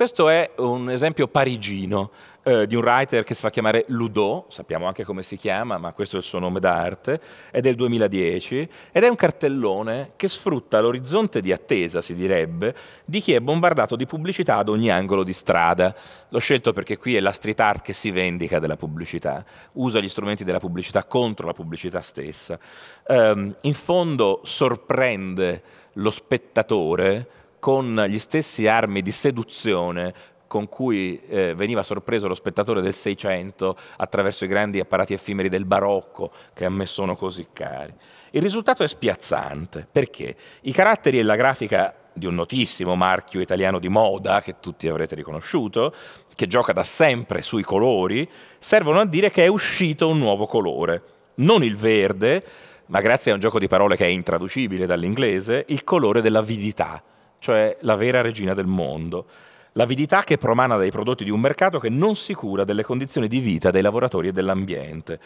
Questo è un esempio parigino eh, di un writer che si fa chiamare Ludo, sappiamo anche come si chiama, ma questo è il suo nome d'arte, è del 2010 ed è un cartellone che sfrutta l'orizzonte di attesa, si direbbe, di chi è bombardato di pubblicità ad ogni angolo di strada. L'ho scelto perché qui è la street art che si vendica della pubblicità, usa gli strumenti della pubblicità contro la pubblicità stessa. Um, in fondo sorprende lo spettatore con gli stessi armi di seduzione con cui eh, veniva sorpreso lo spettatore del Seicento attraverso i grandi apparati effimeri del barocco che a me sono così cari. Il risultato è spiazzante perché i caratteri e la grafica di un notissimo marchio italiano di moda che tutti avrete riconosciuto, che gioca da sempre sui colori, servono a dire che è uscito un nuovo colore, non il verde, ma grazie a un gioco di parole che è intraducibile dall'inglese, il colore dell'avidità cioè la vera regina del mondo. L'avidità che promana dai prodotti di un mercato che non si cura delle condizioni di vita dei lavoratori e dell'ambiente.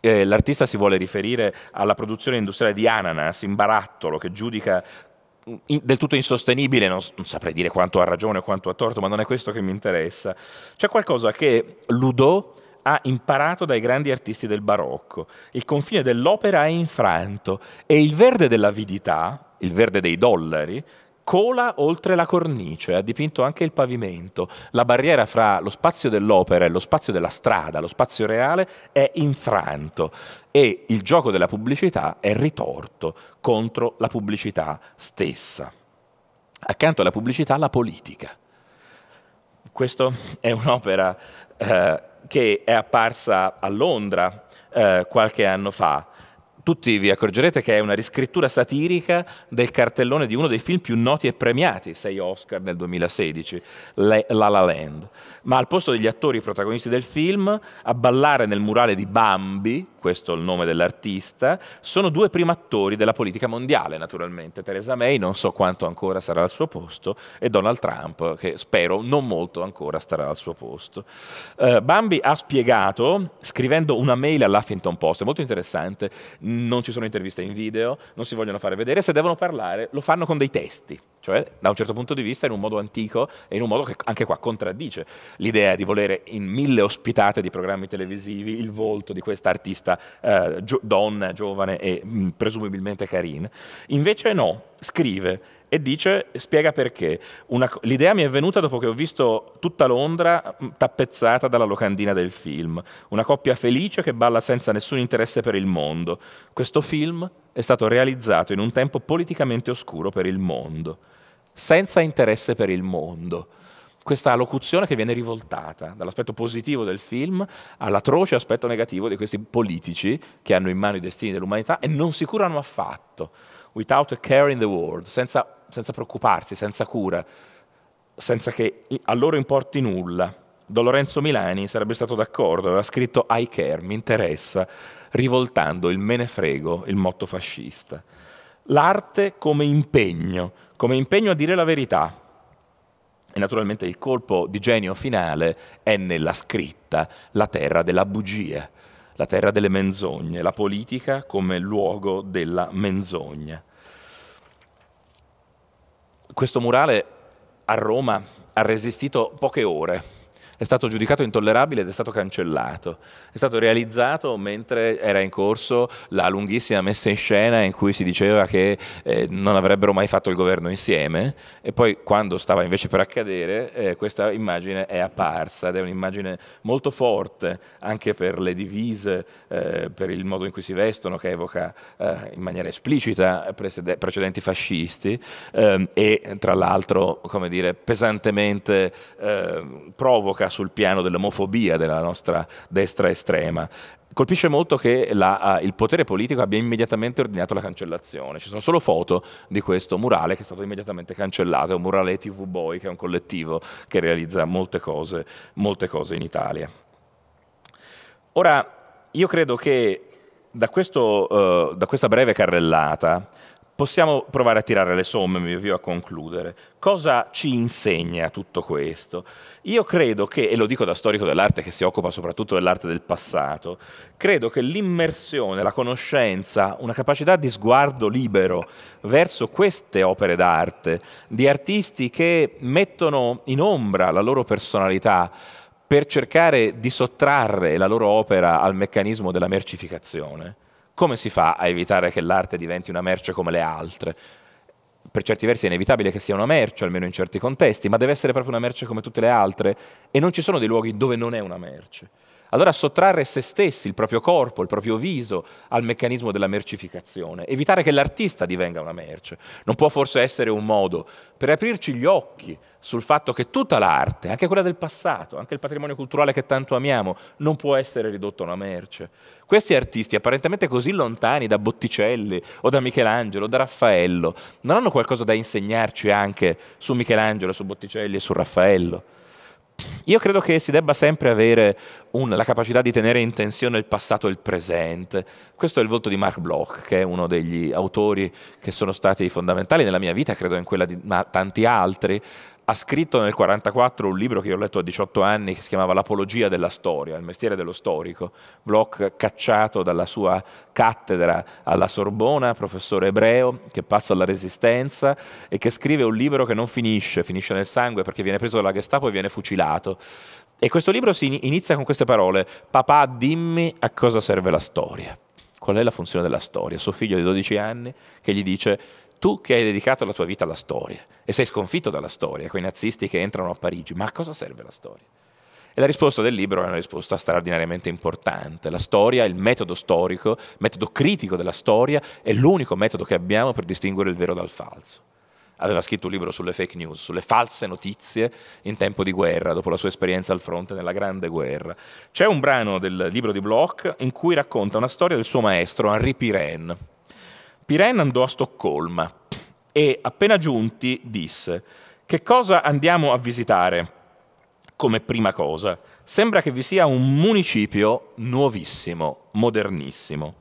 Eh, l'artista si vuole riferire alla produzione industriale di ananas in barattolo che giudica mm, del tutto insostenibile, non, non, saprei dire quanto ha ragione o quanto ha torto, ma non è questo che mi interessa. C'è qualcosa che Ludo ha imparato dai grandi artisti del barocco. Il confine dell'opera è infranto e il verde dell'avidità, il verde dei dollari, cola oltre la cornice, ha dipinto anche il pavimento. La barriera fra lo spazio dell'opera e lo spazio della strada, lo spazio reale, è infranto e il gioco della pubblicità è ritorto contro la pubblicità stessa. Accanto alla pubblicità la politica. Questa è un'opera eh, che è apparsa a Londra eh, qualche anno fa, tutti vi accorgerete che è una riscrittura satirica del cartellone di uno dei film più noti e premiati, sei Oscar nel 2016, La La Land. Ma al posto degli attori protagonisti del film, a ballare nel murale di Bambi, questo è il nome dell'artista, sono due primi attori della politica mondiale, naturalmente. Theresa May, non so quanto ancora sarà al suo posto, e Donald Trump, che spero non molto ancora starà al suo posto. Eh, Bambi ha spiegato, scrivendo una mail all'Huffington Post, è molto interessante, non ci sono interviste in video, non si vogliono fare vedere, se devono parlare lo fanno con dei testi, cioè da un certo punto di vista in un modo antico e in un modo che anche qua contraddice l'idea di volere in mille ospitate di programmi televisivi il volto di questa artista eh, gio donna, giovane e mh, mm, presumibilmente carina. Invece no, scrive e dice, spiega perché. l'idea mi è venuta dopo che ho visto tutta Londra mm, tappezzata dalla locandina del film. Una coppia felice che balla senza nessun interesse per il mondo. Questo film è stato realizzato in un tempo politicamente oscuro per il mondo. Senza interesse per il mondo questa locuzione che viene rivoltata dall'aspetto positivo del film all'atroce aspetto negativo di questi politici che hanno in mano i destini dell'umanità e non si curano affatto, without a care in the world, senza senza preoccuparsi, senza cura, senza che a loro importi nulla. Don Lorenzo Milani sarebbe stato d'accordo, aveva scritto I care, mi interessa, rivoltando il me ne frego, il motto fascista. L'arte come impegno, come impegno a dire la verità. E naturalmente il colpo di genio finale è nella scritta, la terra della bugia, la terra delle menzogne, la politica come luogo della menzogna questo murale a Roma ha resistito poche ore è stato giudicato intollerabile ed è stato cancellato. È stato realizzato mentre era in corso la lunghissima messa in scena in cui si diceva che eh, non avrebbero mai fatto il governo insieme e poi quando stava invece per accadere eh, questa immagine è apparsa ed è un'immagine molto forte anche per le divise, eh, per il modo in cui si vestono che evoca eh, in maniera esplicita precedenti fascisti ehm, e tra l'altro come dire, pesantemente ehm, provoca sul piano dell'omofobia della nostra destra estrema. Colpisce molto che la, il potere politico abbia immediatamente ordinato la cancellazione. Ci sono solo foto di questo murale che è stato immediatamente cancellato, è un murale TV Boy, che è un collettivo che realizza molte cose, molte cose in Italia. Ora, io credo che da, questo, uh, da questa breve carrellata Possiamo provare a tirare le somme, mi avvio a concludere. Cosa ci insegna tutto questo? Io credo che, e lo dico da storico dell'arte che si occupa soprattutto dell'arte del passato, credo che l'immersione, la conoscenza, una capacità di sguardo libero verso queste opere d'arte, di artisti che mettono in ombra la loro personalità, per cercare di sottrarre la loro opera al meccanismo della mercificazione, come si fa a evitare che l'arte diventi una merce come le altre? per certi versi è inevitabile che sia una merce, almeno in certi contesti, ma deve essere proprio una merce come tutte le altre e non ci sono dei luoghi dove non è una merce. Allora sottrarre se stessi, il proprio corpo, il proprio viso al meccanismo della mercificazione, evitare che l'artista divenga una merce, non può forse essere un modo per aprirci gli occhi sul fatto che tutta l'arte, anche quella del passato, anche il patrimonio culturale che tanto amiamo, non può essere ridotto a una merce questi artisti, apparentemente così lontani da Botticelli o da Michelangelo o da Raffaello, non hanno qualcosa da insegnarci anche su Michelangelo, su Botticelli e su Raffaello? Io credo che si debba sempre avere un, la capacità di tenere in tensione il passato e il presente. Questo è il volto di Mark Bloch, che è uno degli autori che sono stati fondamentali nella mia vita, credo in quella di tanti altri. Ha scritto nel 1944 un libro che io ho letto a 18 anni che si chiamava L'apologia della storia, il mestiere dello storico. Bloch cacciato dalla sua cattedra alla Sorbona, professore ebreo, che passa alla Resistenza e che scrive un libro che non finisce, finisce nel sangue perché viene preso dalla Gestapo e viene fucilato. E questo libro si inizia con queste parole, papà dimmi a cosa serve la storia. Qual è la funzione della storia? Suo figlio di 12 anni che gli dice tu che hai dedicato la tua vita alla storia e sei sconfitto dalla storia, quei nazisti che entrano a Parigi, ma a cosa serve la storia? E la risposta del libro è una risposta straordinariamente importante. La storia, il metodo storico, il metodo critico della storia, è l'unico metodo che abbiamo per distinguere il vero dal falso aveva scritto un libro sulle fake news, sulle false notizie in tempo di guerra, dopo la sua esperienza al fronte nella Grande Guerra. C'è un brano del libro di Bloch in cui racconta una storia del suo maestro Henri Piren. Piren andò a Stoccolma e appena giunti disse che cosa andiamo a visitare come prima cosa? Sembra che vi sia un municipio nuovissimo, modernissimo.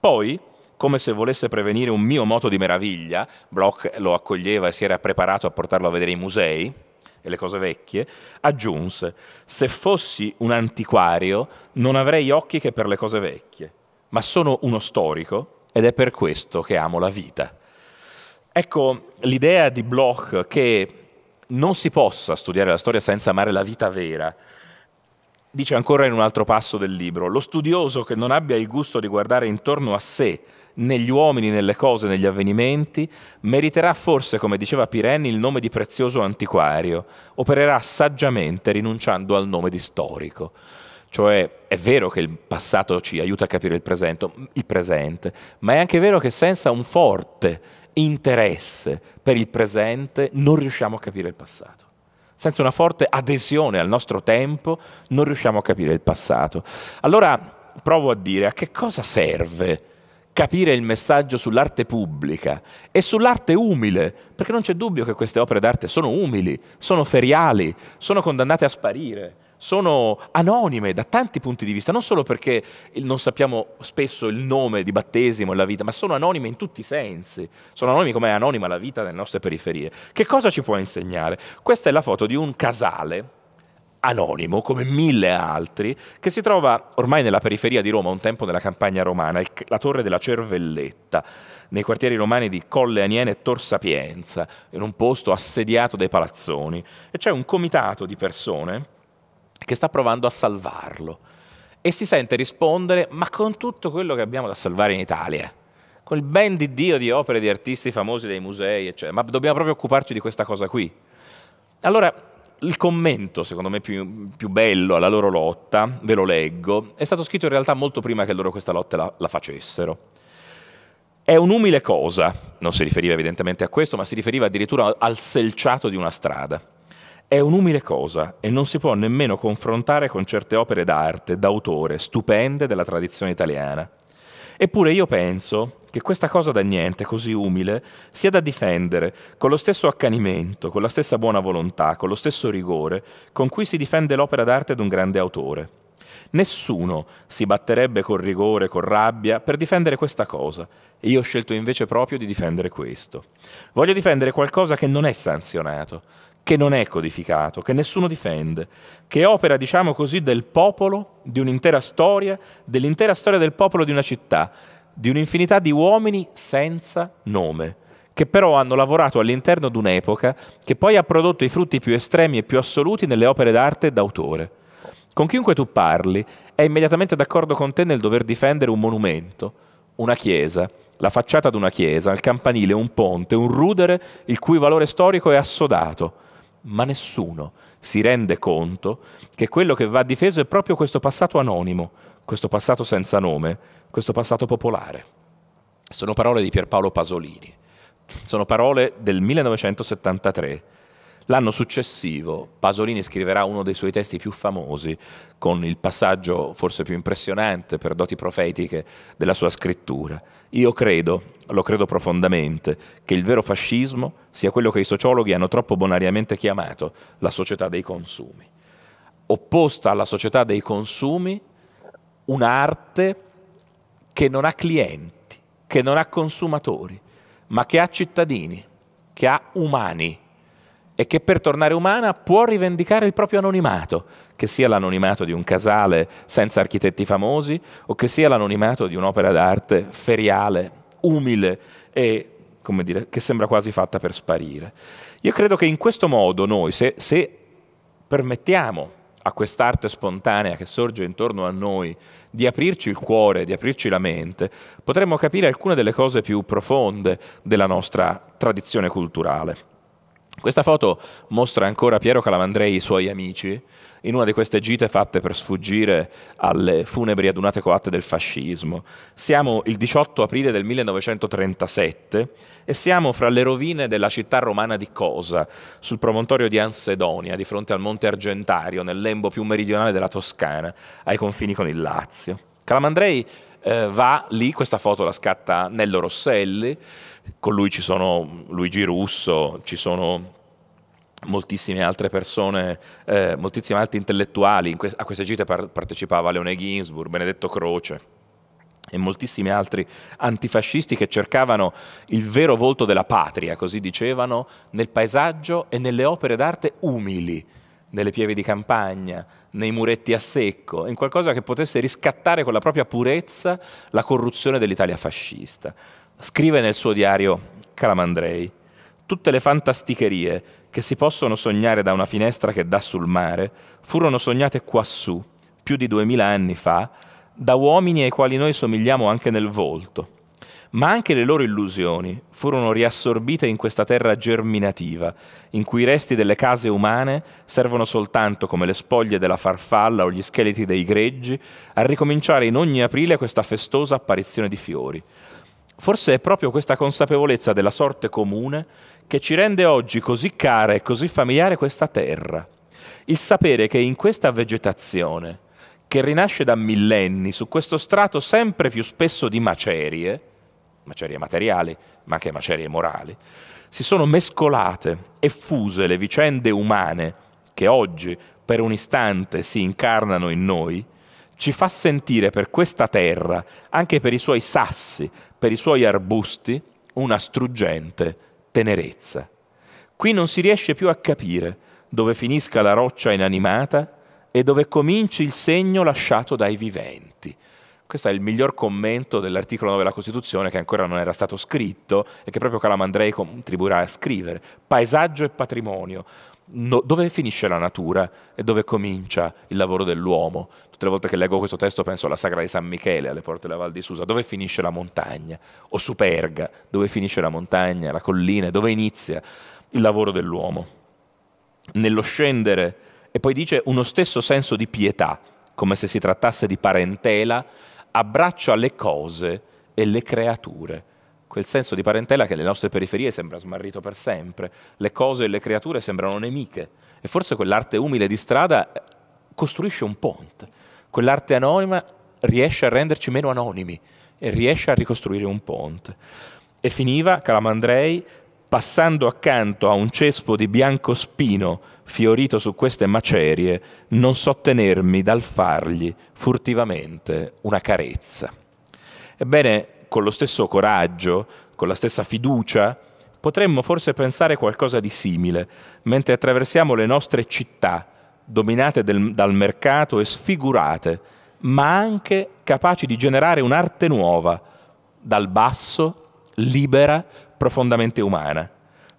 Poi come se volesse prevenire un mio moto di meraviglia, Bloch lo accoglieva e si era preparato a portarlo a vedere i musei e le cose vecchie, aggiunse, se fossi un antiquario non avrei occhi che per le cose vecchie, ma sono uno storico ed è per questo che amo la vita. Ecco l'idea di Bloch che non si possa studiare la storia senza amare la vita vera, dice ancora in un altro passo del libro, lo studioso che non abbia il gusto di guardare intorno a sé negli uomini, nelle cose, negli avvenimenti, meriterà forse, come diceva Pirenni, il nome di prezioso antiquario, opererà saggiamente rinunciando al nome di storico. Cioè è vero che il passato ci aiuta a capire il presente, il presente, ma è anche vero che senza un forte interesse per il presente non riusciamo a capire il passato. Senza una forte adesione al nostro tempo non riusciamo a capire il passato. Allora provo a dire a che cosa serve capire il messaggio sull'arte pubblica e sull'arte umile, perché non c'è dubbio che queste opere d'arte sono umili, sono feriali, sono condannate a sparire, sono anonime da tanti punti di vista, non solo perché non sappiamo spesso il nome di battesimo e la vita, ma sono anonime in tutti i sensi, sono anonime come è anonima la vita nelle nostre periferie. Che cosa ci può insegnare? Questa è la foto di un casale anonimo, come mille altri, che si trova ormai nella periferia di Roma, un tempo nella campagna romana, la torre della Cervelletta, nei quartieri romani di Colle Aniene e Tor Sapienza, in un posto assediato dai palazzoni. E c'è un comitato di persone che sta provando a salvarlo e si sente rispondere, ma con tutto quello che abbiamo da salvare in Italia quel ben di Dio di opere di artisti famosi dei musei, eccetera, ma dobbiamo proprio occuparci di questa cosa qui. Allora, il commento, secondo me, più, più, bello alla loro lotta, ve lo leggo, è stato scritto in realtà molto prima che loro questa lotta la, la facessero. È un'umile cosa, non si riferiva evidentemente a questo, ma si riferiva addirittura al selciato di una strada. È un'umile cosa e non si può nemmeno confrontare con certe opere d'arte, d'autore, stupende della tradizione italiana. Eppure io penso che questa cosa da niente, così umile, sia da difendere con lo stesso accanimento, con la stessa buona volontà, con lo stesso rigore con cui si difende l'opera d'arte di un grande autore. Nessuno si batterebbe con rigore, con rabbia, per difendere questa cosa, e io ho scelto invece proprio di difendere questo. Voglio difendere qualcosa che non è sanzionato, che non è codificato, che nessuno difende, che opera, diciamo così, del popolo, di un'intera storia, dell'intera storia del popolo di una città, di un'infinità di uomini senza nome, che però hanno lavorato all'interno di un'epoca che poi ha prodotto i frutti più estremi e più assoluti nelle opere d'arte d'autore. Con chiunque tu parli è immediatamente d'accordo con te nel dover difendere un monumento, una chiesa, la facciata di una chiesa, il campanile, un ponte, un rudere il cui valore storico è assodato. Ma nessuno si rende conto che quello che va difeso è proprio questo passato anonimo, questo passato senza nome, questo passato popolare. Sono parole di Pierpaolo Pasolini, sono parole del 1973. L'anno successivo Pasolini scriverà uno dei suoi testi più famosi, con il passaggio forse più impressionante per doti profetiche della sua scrittura. Io credo, lo credo profondamente, che il vero fascismo sia quello che i sociologhi hanno troppo bonariamente chiamato la società dei consumi. Opposta alla società dei consumi, un'arte che non ha clienti, che non ha consumatori, ma che ha cittadini, che ha umani e che per tornare umana può rivendicare il proprio anonimato, che sia l'anonimato di un casale senza architetti famosi o che sia l'anonimato di un'opera d'arte feriale, umile e come dire, che sembra quasi fatta per sparire. Io credo che in questo modo noi, se, se permettiamo a quest'arte spontanea che sorge intorno a noi, di aprirci il cuore, di aprirci la mente, potremmo capire alcune delle cose più profonde della nostra tradizione culturale. Questa foto mostra ancora Piero Calamandrei e i suoi amici, in una di queste gite fatte per sfuggire alle funebri adunate coatte del fascismo. Siamo il 18 aprile del 1937 e siamo fra le rovine della città romana di Cosa, sul promontorio di Ansedonia, di fronte al Monte Argentario, nel lembo più meridionale della Toscana, ai confini con il Lazio. Calamandrei eh, va lì, questa foto la scatta Nello Rosselli, con lui ci sono Luigi Russo, ci sono moltissime altre persone, eh, moltissime altre intellettuali, que a queste gite par partecipava Leone Ginsburg, Benedetto Croce e moltissimi altri antifascisti che cercavano il vero volto della patria, così dicevano, nel paesaggio e nelle opere d'arte umili, nelle pieve di campagna, nei muretti a secco, in qualcosa che potesse riscattare con la propria purezza la corruzione dell'Italia fascista. Scrive nel suo diario Calamandrei, tutte le fantasticherie che si possono sognare da una finestra che dà sul mare, furono sognate quassù, più di duemila anni fa, da uomini ai quali noi somigliamo anche nel volto. Ma anche le loro illusioni furono riassorbite in questa terra germinativa, in cui i resti delle case umane servono soltanto come le spoglie della farfalla o gli scheletri dei greggi a ricominciare in ogni aprile questa festosa apparizione di fiori. Forse è proprio questa consapevolezza della sorte comune che ci rende oggi così cara e così familiare questa terra. Il sapere che in questa vegetazione, che rinasce da millenni su questo strato sempre più spesso di macerie, macerie materiali, ma anche macerie morali, si sono mescolate e fuse le vicende umane che oggi per un istante si incarnano in noi, ci fa sentire per questa terra, anche per i suoi sassi, per i suoi arbusti, una struggente tenerezza. Qui non si riesce più a capire dove finisca la roccia inanimata e dove cominci il segno lasciato dai viventi. Questo è il miglior commento dell'articolo 9 della Costituzione che ancora non era stato scritto e che proprio Calamandrei contribuirà a scrivere. Paesaggio e patrimonio no, dove finisce la natura e dove comincia il lavoro dell'uomo? Tutte le volte che leggo questo testo penso alla sagra di San Michele, alle porte della Val di Susa, dove finisce la montagna? O Superga, dove finisce la montagna, la collina, dove inizia il lavoro dell'uomo? Nello scendere, e poi dice uno stesso senso di pietà, come se si trattasse di parentela, abbraccia le cose e le creature quel senso di parentela che nelle nostre periferie sembra smarrito per sempre. Le cose e le creature sembrano nemiche e forse quell'arte umile di strada eh, costruisce un ponte. Quell'arte anonima riesce a renderci meno anonimi e riesce a ricostruire un ponte. E finiva Calamandrei passando accanto a un cespo di biancospino fiorito su queste macerie, non so tenermi dal fargli furtivamente una carezza. Ebbene, con lo stesso coraggio, con la stessa fiducia, potremmo forse pensare qualcosa di simile, mentre attraversiamo le nostre città, dominate del, dal mercato e sfigurate, ma anche capaci di generare un'arte nuova, dal basso, libera, profondamente umana.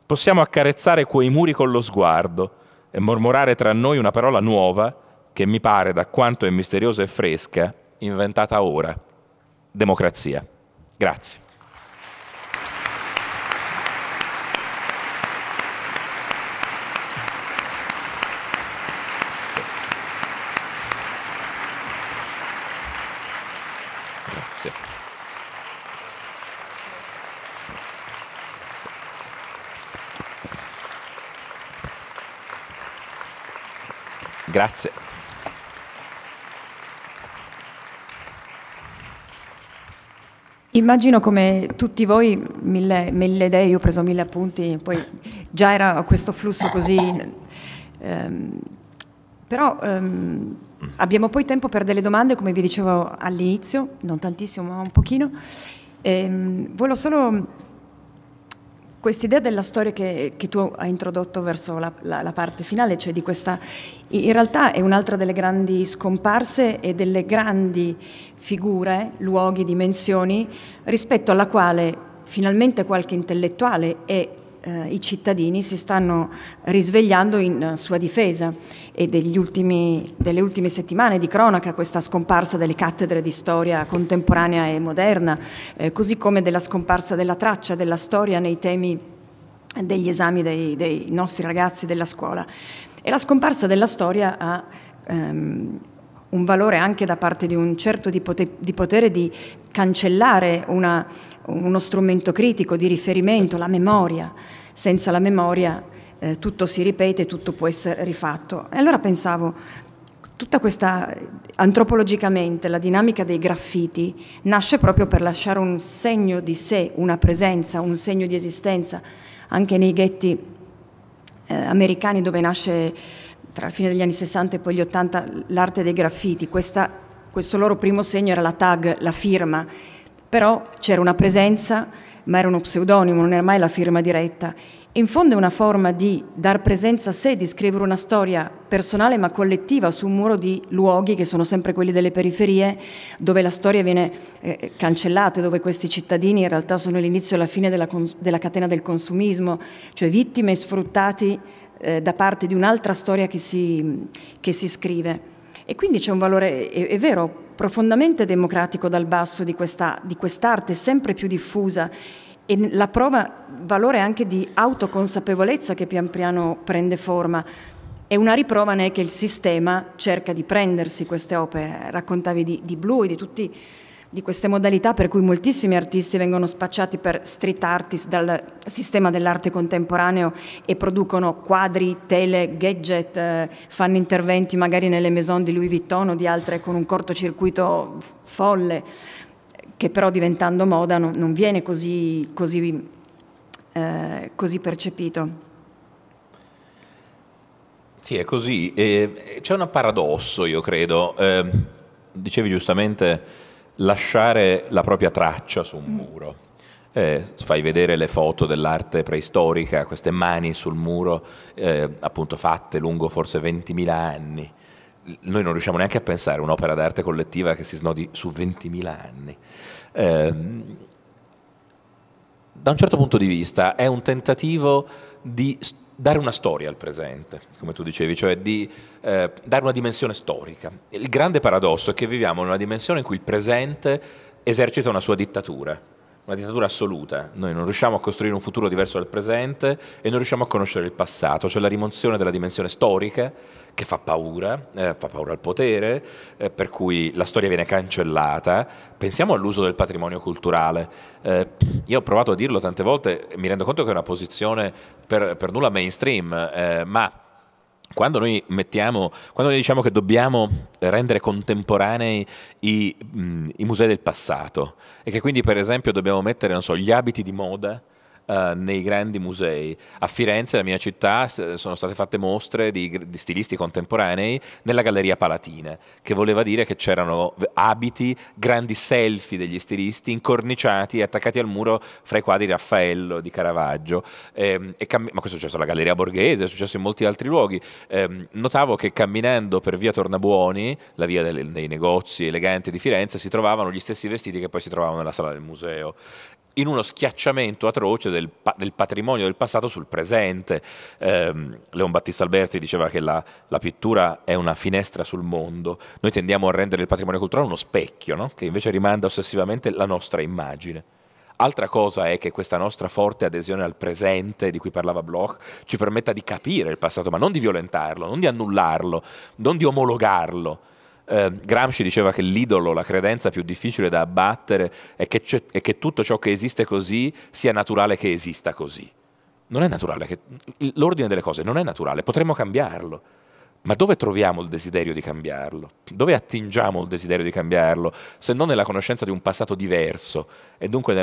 Possiamo accarezzare quei muri con lo sguardo e mormorare tra noi una parola nuova che mi pare, da quanto è misteriosa e fresca, inventata ora. Democrazia. Grazie. Grazie. Immagino come tutti voi, mille, mille idee, io ho preso mille appunti, poi già era questo flusso così... Ehm, però ehm, abbiamo poi tempo per delle domande, come vi dicevo all'inizio, non tantissimo ma un pochino. Ehm, volevo solo Quest'idea della storia che, che, tu hai introdotto verso la, la, la, parte finale, cioè di questa, in realtà è un'altra delle grandi scomparse e delle grandi figure, luoghi, dimensioni, rispetto alla quale finalmente qualche intellettuale e eh, i cittadini si stanno risvegliando in eh, sua difesa e ultimi, delle ultime settimane di cronaca questa scomparsa delle cattedre di storia contemporanea e moderna, eh, così come della scomparsa della traccia della storia nei temi degli esami dei, dei nostri ragazzi della scuola. E la scomparsa della storia ha ehm, un valore anche da parte di un certo di potere di cancellare una, uno strumento critico di riferimento, la memoria. Senza la memoria eh, tutto si ripete, tutto può essere rifatto. E allora pensavo, tutta questa, antropologicamente, la dinamica dei graffiti nasce proprio per lasciare un segno di sé, una presenza, un segno di esistenza, anche nei ghetti eh, americani dove nasce tra la fine degli anni 60 e poi gli 80 l'arte dei graffiti, questa questo loro primo segno era la tag, la firma, però c'era una presenza, ma era uno pseudonimo, non era mai la firma diretta. In fondo è una forma di dar presenza a sé, di scrivere una storia personale ma collettiva su un muro di luoghi che sono sempre quelli delle periferie, dove la storia viene eh, cancellata, dove questi cittadini in realtà sono l'inizio e la fine della, della catena del consumismo, cioè vittime e sfruttati eh, da parte di un'altra storia che si, che si scrive. E quindi c'è un valore, è, è vero, profondamente democratico dal basso di, questa, di quest'arte sempre più diffusa e la prova valore anche di autoconsapevolezza che pian piano prende forma. E una riprova ne è che il sistema cerca di prendersi queste opere, raccontavi di, di Blue e di tutti di queste modalità per cui moltissimi artisti vengono spacciati per street artist dal sistema dell'arte contemporaneo e producono quadri, tele, gadget, eh, fanno interventi magari nelle maison di Louis Vuitton o di altre con un cortocircuito folle, che però diventando moda non viene così, così, eh, così percepito. Sì, è così. Eh, c'è un paradosso, io credo. Ehm, dicevi giustamente lasciare la propria traccia su un mm. muro. Eh, fai vedere le foto dell'arte preistorica, queste mani sul muro, eh, appunto fatte lungo forse 20.000 anni. Noi non riusciamo neanche a pensare a un'opera d'arte collettiva che si snodi su 20.000 anni. Eh, da un certo punto di vista è un tentativo di dare una storia al presente, come tu dicevi, cioè di eh, dare una dimensione storica. Il grande paradosso è che viviamo in una dimensione in cui il presente esercita una sua dittatura, una dittatura assoluta. Noi non riusciamo a costruire un futuro diverso dal presente e non riusciamo a conoscere il passato. cioè la rimozione della dimensione storica che fa paura, eh, fa paura al potere, eh, per cui la storia viene cancellata. Pensiamo all'uso del patrimonio culturale. Eh, io ho provato a dirlo tante volte mi rendo conto che è una posizione per, per nulla mainstream, eh, ma quando noi, mettiamo, quando noi, diciamo che dobbiamo rendere contemporanei i, mm, i, musei del passato e che quindi per esempio dobbiamo mettere so, gli abiti di moda eh, nei grandi musei. A Firenze, la mia città, sono state fatte mostre di, di stilisti contemporanei nella Galleria Palatina, che voleva dire che c'erano abiti, grandi selfie degli stilisti incorniciati e attaccati al muro fra i quadri di Raffaello, di Caravaggio. Eh, ma questo è successo alla Galleria Borghese, è successo in molti altri luoghi. Eh, notavo che camminando per via Tornabuoni, la via delle, dei negozi eleganti di Firenze, si trovavano gli stessi vestiti che poi si trovavano nella sala del museo in uno schiacciamento atroce del, del, patrimonio del passato sul presente. Eh, Leon Battista Alberti diceva che la, la, pittura è una finestra sul mondo. Noi tendiamo a rendere il patrimonio culturale uno specchio, no? che invece rimanda ossessivamente la nostra immagine. Altra cosa è che questa nostra forte adesione al presente, di cui parlava Bloch, ci permetta di capire il passato, ma non di violentarlo, non di annullarlo, non di omologarlo, eh, Gramsci diceva che l'idolo, la credenza più difficile da abbattere è che, è che tutto ciò che esiste così sia naturale che esista così. Non è naturale, l'ordine delle cose non è naturale, potremmo cambiarlo. Ma dove troviamo il desiderio di cambiarlo? Dove attingiamo il desiderio di cambiarlo? Se non nella conoscenza di un passato diverso e dunque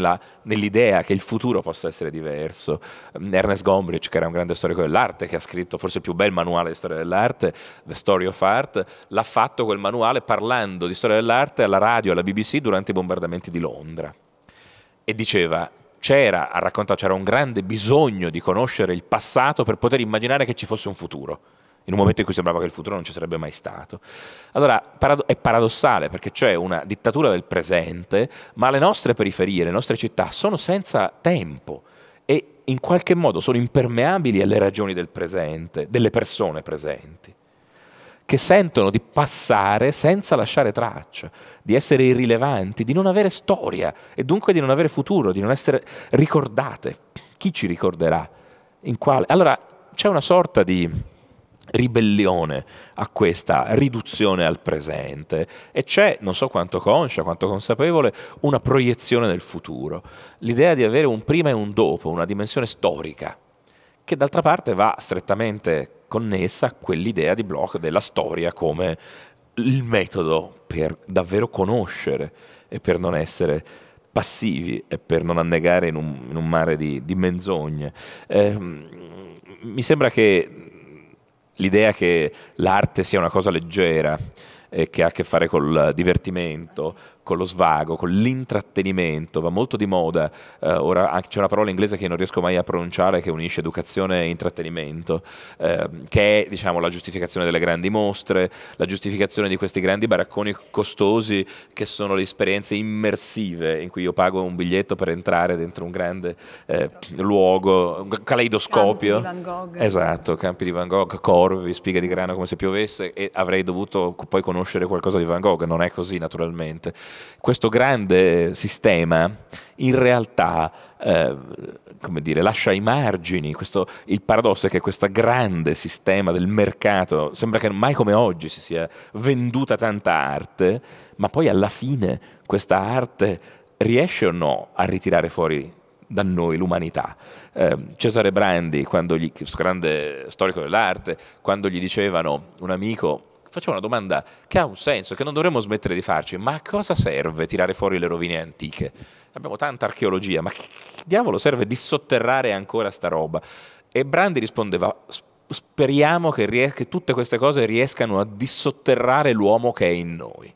nell'idea che il futuro possa essere diverso. Mm, Ernest Gombrich, che era un grande storico dell'arte, che ha scritto forse il più bel manuale di storia dell'arte, The Story of Art, l'ha fatto quel manuale parlando di storia dell'arte alla radio, alla BBC durante i bombardamenti di Londra. E diceva, c'era, ha raccontato, c'era un grande bisogno di conoscere il passato per poter immaginare che ci fosse un futuro in un momento in cui sembrava che il futuro non ci sarebbe mai stato. Allora parado è paradossale perché c'è una dittatura del presente, ma le nostre periferie, le nostre città sono senza tempo e in qualche modo sono impermeabili alle ragioni del presente, delle persone presenti che sentono di passare senza lasciare traccia, di essere irrilevanti, di non avere storia e dunque di non avere futuro, di non essere ricordate. Chi ci ricorderà? In quale? Allora c'è una sorta di ribellione a questa riduzione al presente e c'è, non so quanto conscia, quanto consapevole, una proiezione del futuro, l'idea di avere un prima e un dopo, una dimensione storica, che d'altra parte va strettamente connessa a quell'idea di Bloch della storia come il metodo per davvero conoscere e per non essere passivi e per non annegare in un, in un mare di, di menzogne. Eh, mi sembra che l'idea che l'arte sia una cosa leggera e che ha a che fare col divertimento, con lo svago, con l'intrattenimento, va molto di moda. Eh, ora c'è una parola inglese che non riesco mai a pronunciare che unisce educazione e intrattenimento, eh, che è diciamo, la giustificazione delle grandi mostre, la giustificazione di questi grandi baracconi costosi che sono le esperienze immersive in cui io pago un biglietto per entrare dentro un grande eh, luogo, un caleidoscopio. Campi di Van Gogh. Esatto, campi di Van Gogh, corvi, spiga di grano come se piovesse e avrei dovuto poi conoscere qualcosa di Van Gogh, non è così naturalmente questo grande sistema in realtà eh, come dire, lascia i margini. Questo, il paradosso è che questo grande sistema del mercato, sembra che mai come oggi si sia venduta tanta arte, ma poi alla fine questa arte riesce o no a ritirare fuori da noi l'umanità. Eh, Cesare Brandi, gli, questo grande storico dell'arte, quando gli dicevano un amico facciamo una domanda che ha un senso, che non dovremmo smettere di farci, ma a cosa serve tirare fuori le rovine antiche? Abbiamo tanta archeologia, ma che diavolo serve dissotterrare ancora sta roba? E Brandi rispondeva, speriamo che, che tutte queste cose riescano a dissotterrare l'uomo che è in noi.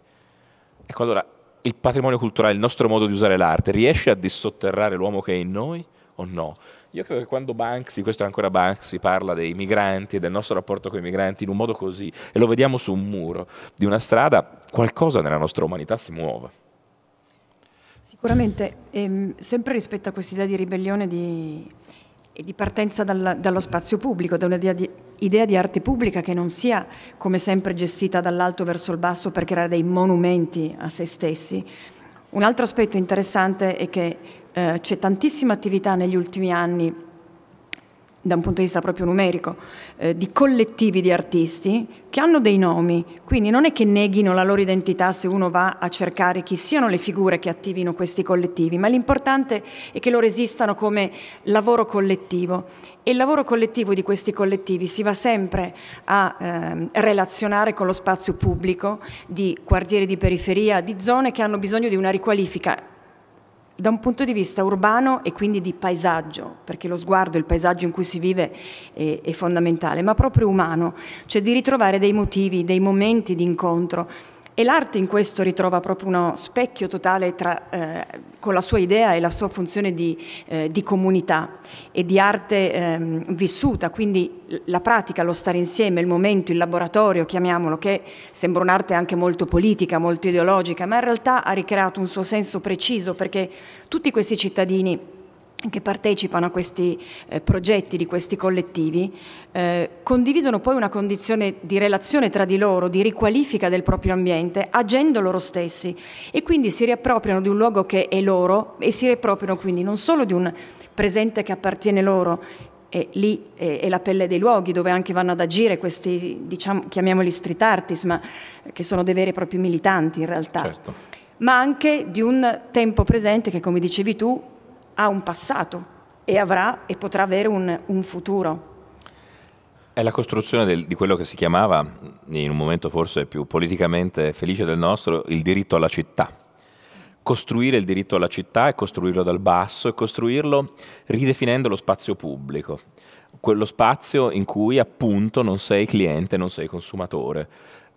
Ecco allora, il patrimonio culturale, il nostro modo di usare l'arte, riesce a dissotterrare l'uomo che è in noi o no? Io credo che quando Banksy, questo è ancora Banksy, parla dei migranti e del nostro rapporto con i migranti in un modo così, e lo vediamo su un muro di una strada, qualcosa nella nostra umanità si muove. Sicuramente, ehm, sempre rispetto a quest'idea di ribellione di, e di partenza dalla, dallo spazio pubblico, da un'idea di, idea di arte pubblica che non sia come sempre gestita dall'alto verso il basso per creare dei monumenti a se stessi. Un altro aspetto interessante è che eh, c'è tantissima attività negli ultimi anni da un punto di vista proprio numerico, eh, di collettivi di artisti che hanno dei nomi, quindi non è che neghino la loro identità se uno va a cercare chi siano le figure che attivino questi collettivi, ma l'importante è che loro esistano come lavoro collettivo e il lavoro collettivo di questi collettivi si va sempre a eh, relazionare con lo spazio pubblico di quartieri di periferia, di zone che hanno bisogno di una riqualifica da un punto di vista urbano e quindi di paesaggio, perché lo sguardo, il paesaggio in cui si vive è, è fondamentale, ma proprio umano, cioè di ritrovare dei motivi, dei momenti di incontro e l'arte in questo ritrova proprio uno specchio totale tra, eh, con la sua idea e la sua funzione di, eh, di comunità e di arte eh, vissuta, quindi la pratica, lo stare insieme, il momento, il laboratorio, chiamiamolo, che sembra un'arte anche molto politica, molto ideologica, ma in realtà ha ricreato un suo senso preciso perché tutti questi cittadini che partecipano a questi eh, progetti di questi collettivi eh, condividono poi una condizione di relazione tra di loro, di riqualifica del proprio ambiente, agendo loro stessi e quindi si riappropriano di un luogo che è loro e si riappropriano quindi non solo di un presente che appartiene loro, e lì è, la pelle dei luoghi dove anche vanno ad agire questi, diciamo, chiamiamoli street artists, ma eh, che sono dei veri e propri militanti in realtà. Certo. Ma anche di un tempo presente che, come dicevi tu, ha un passato e avrà e potrà avere un, un futuro. È la costruzione del, di quello che si chiamava, in un momento forse più politicamente felice del nostro, il diritto alla città. Costruire il diritto alla città e costruirlo dal basso e costruirlo ridefinendo lo spazio pubblico, quello spazio in cui appunto non sei cliente, non sei consumatore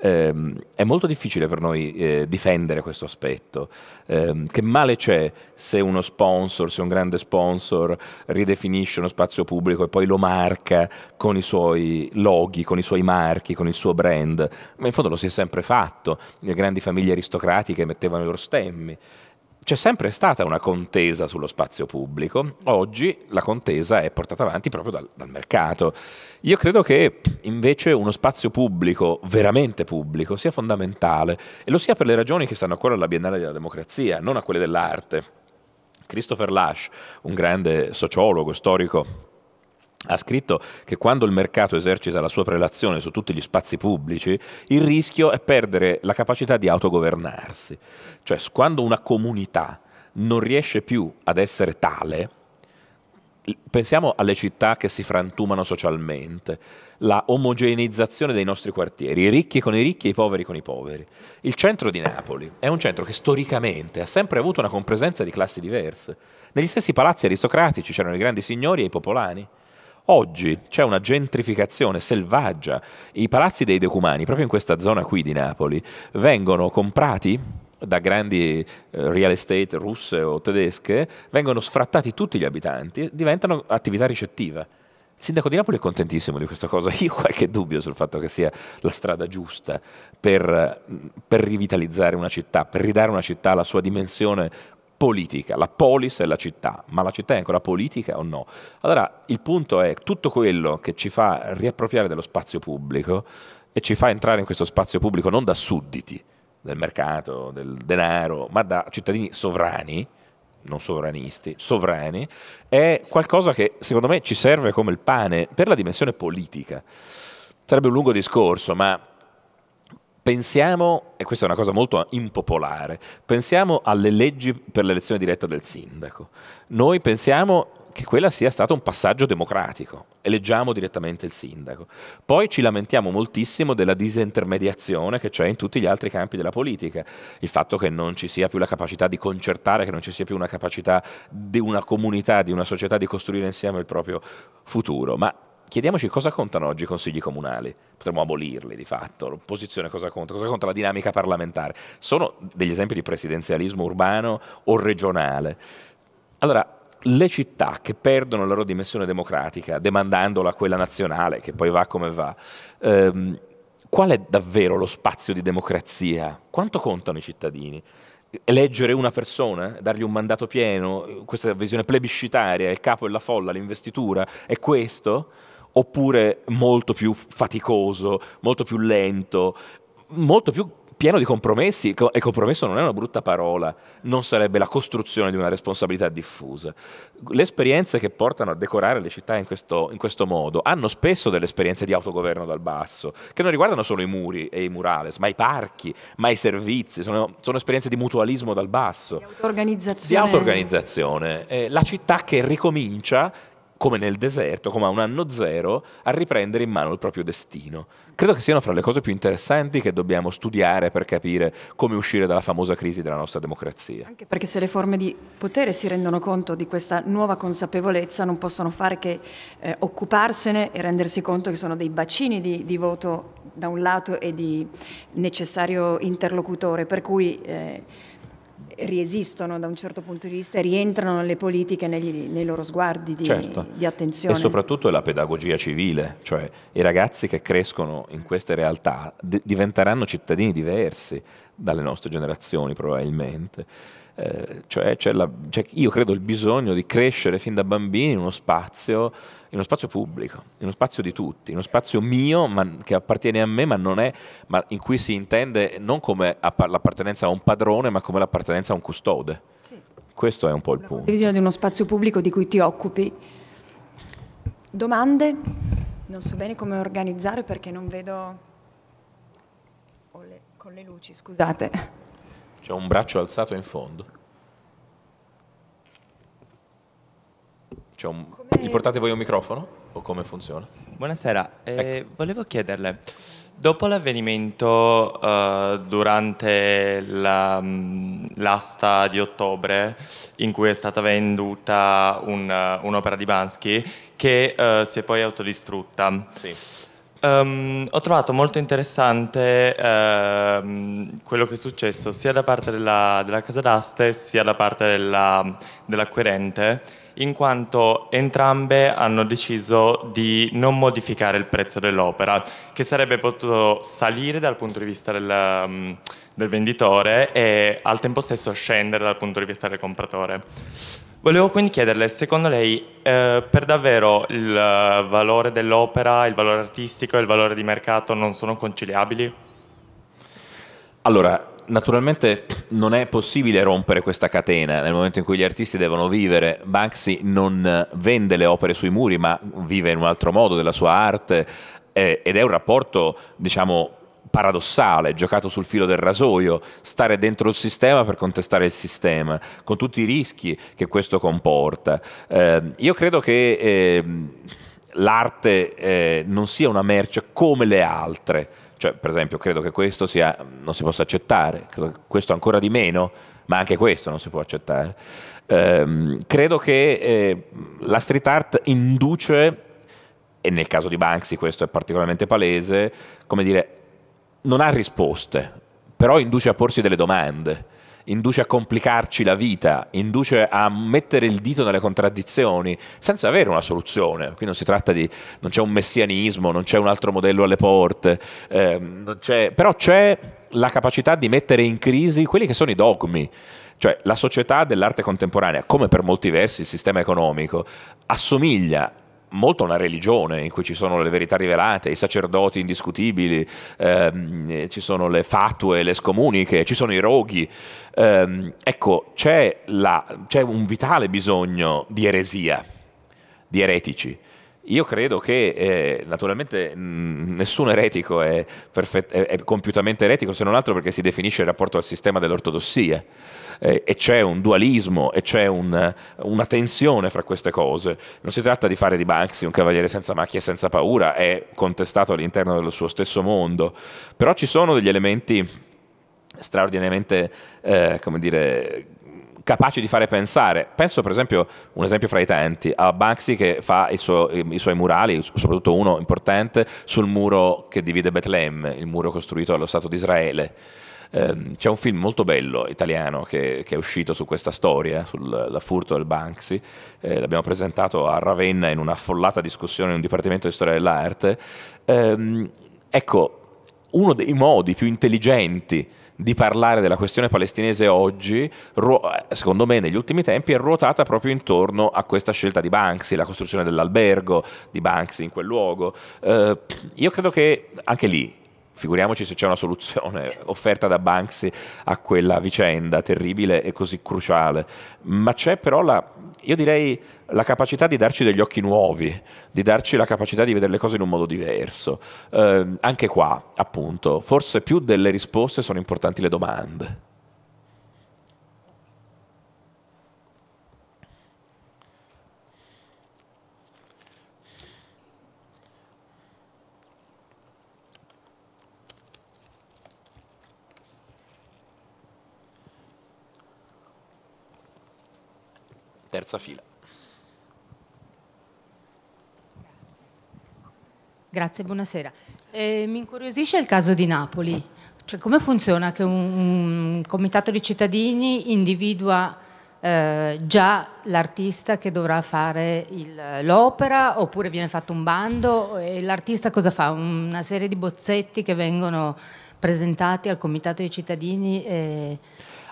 ehm, è molto difficile per noi eh, difendere questo aspetto. Eh, che male c'è se uno sponsor, se un grande sponsor ridefinisce uno spazio pubblico e poi lo marca con i suoi loghi, con i suoi marchi, con il suo brand? Ma in fondo lo si è sempre fatto, le grandi famiglie aristocratiche mettevano i loro stemmi. C'è sempre stata una contesa sullo spazio pubblico, oggi la contesa è portata avanti proprio dal, dal, mercato. Io credo che invece uno spazio pubblico, veramente pubblico, sia fondamentale e lo sia per le ragioni che stanno a cuore alla Biennale della Democrazia, non a quelle dell'arte. Christopher Lash, un grande sociologo, storico ha scritto che quando il mercato esercita la sua prelazione su tutti gli spazi pubblici, il rischio è perdere la capacità di autogovernarsi. Cioè, quando una comunità non riesce più ad essere tale, pensiamo alle città che si frantumano socialmente, la omogeneizzazione dei nostri quartieri, i ricchi con i ricchi e i poveri con i poveri. Il centro di Napoli è un centro che storicamente ha sempre avuto una compresenza di classi diverse. Negli stessi palazzi aristocratici c'erano i grandi signori e i popolani. Oggi c'è una gentrificazione selvaggia. I palazzi dei Decumani, proprio in questa zona qui di Napoli, vengono comprati da grandi eh, real estate russe o tedesche, vengono sfrattati tutti gli abitanti, diventano attività ricettiva. Il sindaco di Napoli è contentissimo di questa cosa, io ho qualche dubbio sul fatto che sia la strada giusta per, per rivitalizzare una città, per ridare una città la sua dimensione politica, la polis è la città, ma la città è ancora politica o no? Allora il punto è tutto quello che ci fa riappropriare dello spazio pubblico e ci fa entrare in questo spazio pubblico non da sudditi del mercato, del denaro, ma da cittadini sovrani, non sovranisti, sovrani, è qualcosa che secondo me ci serve come il pane per la dimensione politica. Sarebbe un lungo discorso, ma Pensiamo, e questa è una cosa molto impopolare, pensiamo alle leggi per l'elezione diretta del sindaco. Noi pensiamo che quella sia stato un passaggio democratico, eleggiamo direttamente il sindaco. Poi ci lamentiamo moltissimo della disintermediazione che c'è in tutti gli altri campi della politica, il fatto che non ci sia più la capacità di concertare, che non ci sia più una capacità di una comunità, di una società di costruire insieme il proprio futuro. Ma chiediamoci cosa contano oggi i consigli comunali. Potremmo abolirli di fatto. L'opposizione cosa conta? Cosa conta la dinamica parlamentare? Sono degli esempi di presidenzialismo urbano o regionale. Allora, le città che perdono la loro dimensione democratica, demandandola a quella nazionale, che poi va come va, ehm, qual è davvero lo spazio di democrazia? Quanto contano i cittadini? Eleggere una persona, dargli un mandato pieno, questa visione plebiscitaria, il capo e la folla, l'investitura, è questo? oppure molto più faticoso, molto più lento, molto più pieno di compromessi, e compromesso non è una brutta parola, non sarebbe la costruzione di una responsabilità diffusa. Le esperienze che portano a decorare le città in questo, in questo modo hanno spesso delle esperienze di autogoverno dal basso, che non riguardano solo i muri e i murales, ma i parchi, ma i servizi, sono, sono esperienze di mutualismo dal basso. Di auto-organizzazione. Di auto-organizzazione. Eh, la città che ricomincia come nel deserto, come a un anno zero, a riprendere in mano il proprio destino. Credo che siano fra le cose più interessanti che dobbiamo studiare per capire come uscire dalla famosa crisi della nostra democrazia. Anche perché se le forme di potere si rendono conto di questa nuova consapevolezza non possono fare che eh, occuparsene e rendersi conto che sono dei bacini di, di, voto da un lato e di necessario interlocutore, per cui... Eh, riesistono da un certo punto di vista, rientrano le politiche negli, nei loro sguardi di, certo. di, attenzione. E soprattutto è la pedagogia civile, cioè i ragazzi che crescono in queste realtà diventeranno cittadini diversi dalle nostre generazioni probabilmente. Eh, cioè, cioè, la, cioè, io credo il bisogno di crescere fin da bambini in uno spazio, in uno spazio pubblico, in uno spazio di tutti, in uno spazio mio ma, che appartiene a me ma, è, ma in cui si intende non come l'appartenenza a un padrone ma come l'appartenenza a un custode. Sì. Questo è un po' il punto. La bisogno di uno spazio pubblico di cui ti occupi. Domande? Non so bene come organizzare perché non vedo... Le, con le luci, scusate. C'è un braccio alzato in fondo. Un... Gli portate voi un microfono? O come funziona? Buonasera, eh, ecco. volevo chiederle, dopo l'avvenimento eh, durante mm, l'asta di ottobre in cui è stata venduta un'opera di Bansky che eh, si è poi autodistrutta, sì Um, ho trovato molto interessante uh, quello che è successo sia da parte della, della casa d'aste sia da parte della, dell'acquirente, in quanto entrambe hanno deciso di non modificare il prezzo dell'opera, che sarebbe potuto salire dal punto di vista del, um, del venditore e al tempo stesso scendere dal punto di vista del compratore. Volevo quindi chiederle, secondo lei, eh, per davvero il valore dell'opera, il valore artistico e il valore di mercato non sono conciliabili? Allora, naturalmente non è possibile rompere questa catena nel momento in cui gli artisti devono vivere. Banksy non vende le opere sui muri, ma vive in un altro modo della sua arte eh, ed è un rapporto, diciamo, paradossale, giocato sul filo del rasoio, stare dentro il sistema per contestare il sistema, con tutti i rischi che questo comporta. Eh, io credo che eh, l'arte eh, non sia una merce come le altre, cioè per esempio credo che questo sia, non si possa accettare, questo ancora di meno, ma anche questo non si può accettare. Ehm, credo che eh, la street art induce e nel caso di Banksy questo è particolarmente palese, come dire, non ha risposte, però induce a porsi delle domande, induce a complicarci la vita, induce a mettere il dito nelle contraddizioni senza avere una soluzione. Qui non si tratta di... non c'è un messianismo, non c'è un altro modello alle porte, ehm, c'è, però c'è la capacità di mettere in crisi quelli che sono i dogmi. Cioè la società dell'arte contemporanea, come per molti versi il sistema economico, assomiglia molto una religione in cui ci sono le verità rivelate, i sacerdoti indiscutibili, ehm, ci sono le fatue, le scomuniche, ci sono i roghi. Ehm, ecco, c'è, la, c'è un vitale bisogno di eresia, di eretici io credo che eh, naturalmente mh, nessun eretico è, perfet- è, è, compiutamente eretico se non altro perché si definisce il rapporto al sistema dell'ortodossia eh, e c'è un dualismo e c'è un, una tensione fra queste cose. Non si tratta di fare di Banksy un cavaliere senza macchie e senza paura, è contestato all'interno del suo stesso mondo, però ci sono degli elementi straordinariamente eh, come dire, capaci di fare pensare. Penso per esempio, un esempio fra i tanti, a Banksy che fa suo, i, suoi murali, soprattutto uno importante, sul muro che divide Betlem, il muro costruito dallo Stato di Israele. Ehm, c'è un film molto bello italiano che, che è uscito su questa storia, sul furto del Banksy, eh, l'abbiamo presentato a Ravenna in una affollata discussione in un dipartimento di storia dell'arte. Ehm, ecco, uno dei modi più intelligenti di parlare della questione palestinese oggi, eh, secondo me negli ultimi tempi, è ruotata proprio intorno a questa scelta di Banksy, la costruzione dell'albergo di Banksy in quel luogo. Eh, io credo che anche lì figuriamoci se c'è una soluzione offerta da Banksy a quella vicenda terribile e così cruciale, ma c'è però la io direi la capacità di darci degli occhi nuovi, di darci la capacità di vedere le cose in un modo diverso. Eh, anche qua, appunto, forse più delle risposte sono importanti le domande. terza fila. Grazie, buonasera. Eh, mi incuriosisce il caso di Napoli. Cioè, come funziona che un, un, comitato di cittadini individua eh, già l'artista che dovrà fare l'opera oppure viene fatto un bando e l'artista cosa fa? Una serie di bozzetti che vengono presentati al comitato dei cittadini? E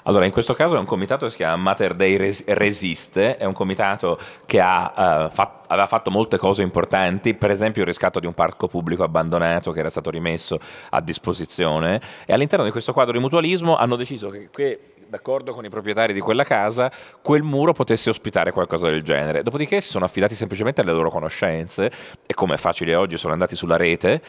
allora, in questo caso è un comitato che si chiama Mater Dei Res- Resiste, è un comitato che ha, uh, fat- aveva fatto molte cose importanti, per esempio il riscatto di un parco pubblico abbandonato che era stato rimesso a disposizione e all'interno di questo quadro di mutualismo hanno deciso che, che d'accordo con i proprietari di quella casa, quel muro potesse ospitare qualcosa del genere. Dopodiché si sono affidati semplicemente alle loro conoscenze e come è facile oggi sono andati sulla rete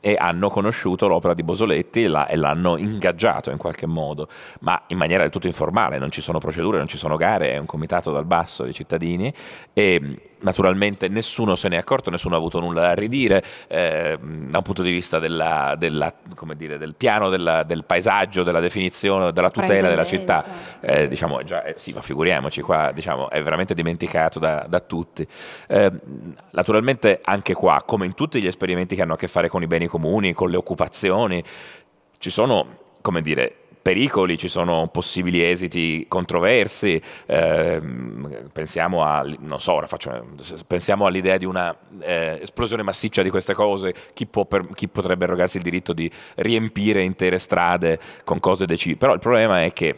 e hanno conosciuto l'opera di Bosoletti e l'hanno ingaggiato in qualche modo, ma in maniera del tutto informale, non ci sono procedure, non ci sono gare, è un comitato dal basso dei cittadini e naturalmente nessuno se ne è accorto, nessuno ha avuto nulla da ridire eh, da un punto di vista della, della, dire, del piano, della, del paesaggio, della definizione, della tutela della città. Eh, diciamo, già, eh, sì, ma figuriamoci qua, diciamo, è veramente dimenticato da, da tutti. Ehm, naturalmente anche qua, come in tutti gli esperimenti che hanno a che fare con i beni comuni, con le occupazioni, ci sono, come dire, pericoli, ci sono possibili esiti controversi, eh, pensiamo, a, so, faccio, pensiamo, all'idea di una eh, esplosione massiccia di queste cose, chi, per, chi, potrebbe arrogarsi il diritto di riempire intere strade con cose decise, però il problema è che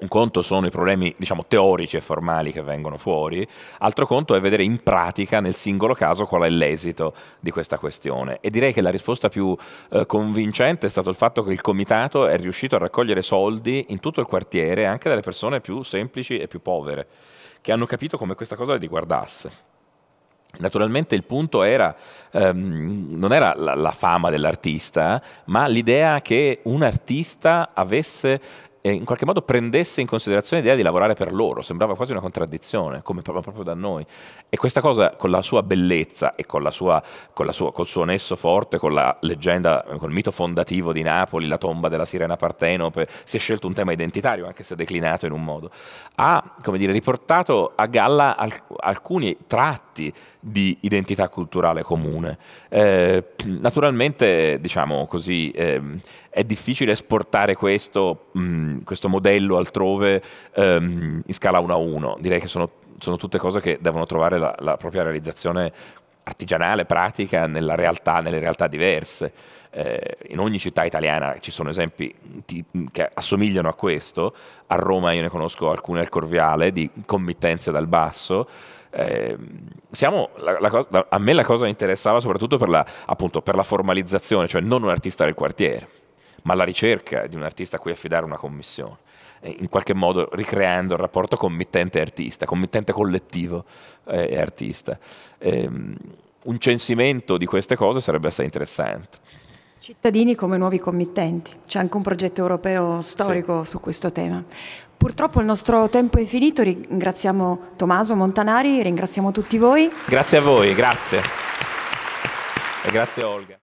un conto sono i problemi diciamo, teorici e formali che vengono fuori, altro conto è vedere in pratica nel singolo caso qual è l'esito di questa questione. E direi che la risposta più eh, convincente è stato il fatto che il comitato è riuscito a raccogliere soldi in tutto il quartiere anche dalle persone più semplici e più povere, che hanno capito come questa cosa le riguardasse. Naturalmente il punto era, ehm, non era la, la fama dell'artista, ma l'idea che un artista avesse in qualche modo prendesse in considerazione l'idea di lavorare per loro, sembrava quasi una contraddizione, come proprio da noi. E questa cosa con la sua bellezza e con la sua, con la sua, col suo nesso forte, con la leggenda, col mito fondativo di Napoli, la tomba della sirena Partenope, si è scelto un tema identitario, anche se declinato in un modo, ha dire, riportato a galla alc alcuni tratti di identità culturale comune. Eh, naturalmente, diciamo così, eh, è difficile esportare questo, mh, mm, questo modello altrove ehm, in scala 1 a 1. Direi che sono, sono tutte cose che devono trovare la, la propria realizzazione artigianale, pratica, nella realtà, nelle realtà diverse. Eh, in ogni città italiana ci sono esempi ti, che assomigliano a questo, a Roma io ne conosco alcune al Corviale di committenze dal basso, Ehm, siamo, la, la cosa, a me la cosa interessava soprattutto per la, appunto, per la formalizzazione, cioè non un artista del quartiere, ma la ricerca di un artista a cui affidare una commissione in qualche modo ricreando il rapporto committente-artista, committente collettivo eh, e artista. Eh, un censimento di queste cose sarebbe assai interessante. Cittadini come nuovi committenti, c'è anche un progetto europeo storico sì. su questo tema. Purtroppo il nostro tempo è finito, ringraziamo Tommaso Montanari, ringraziamo tutti voi. Grazie a voi, grazie. E grazie a Olga.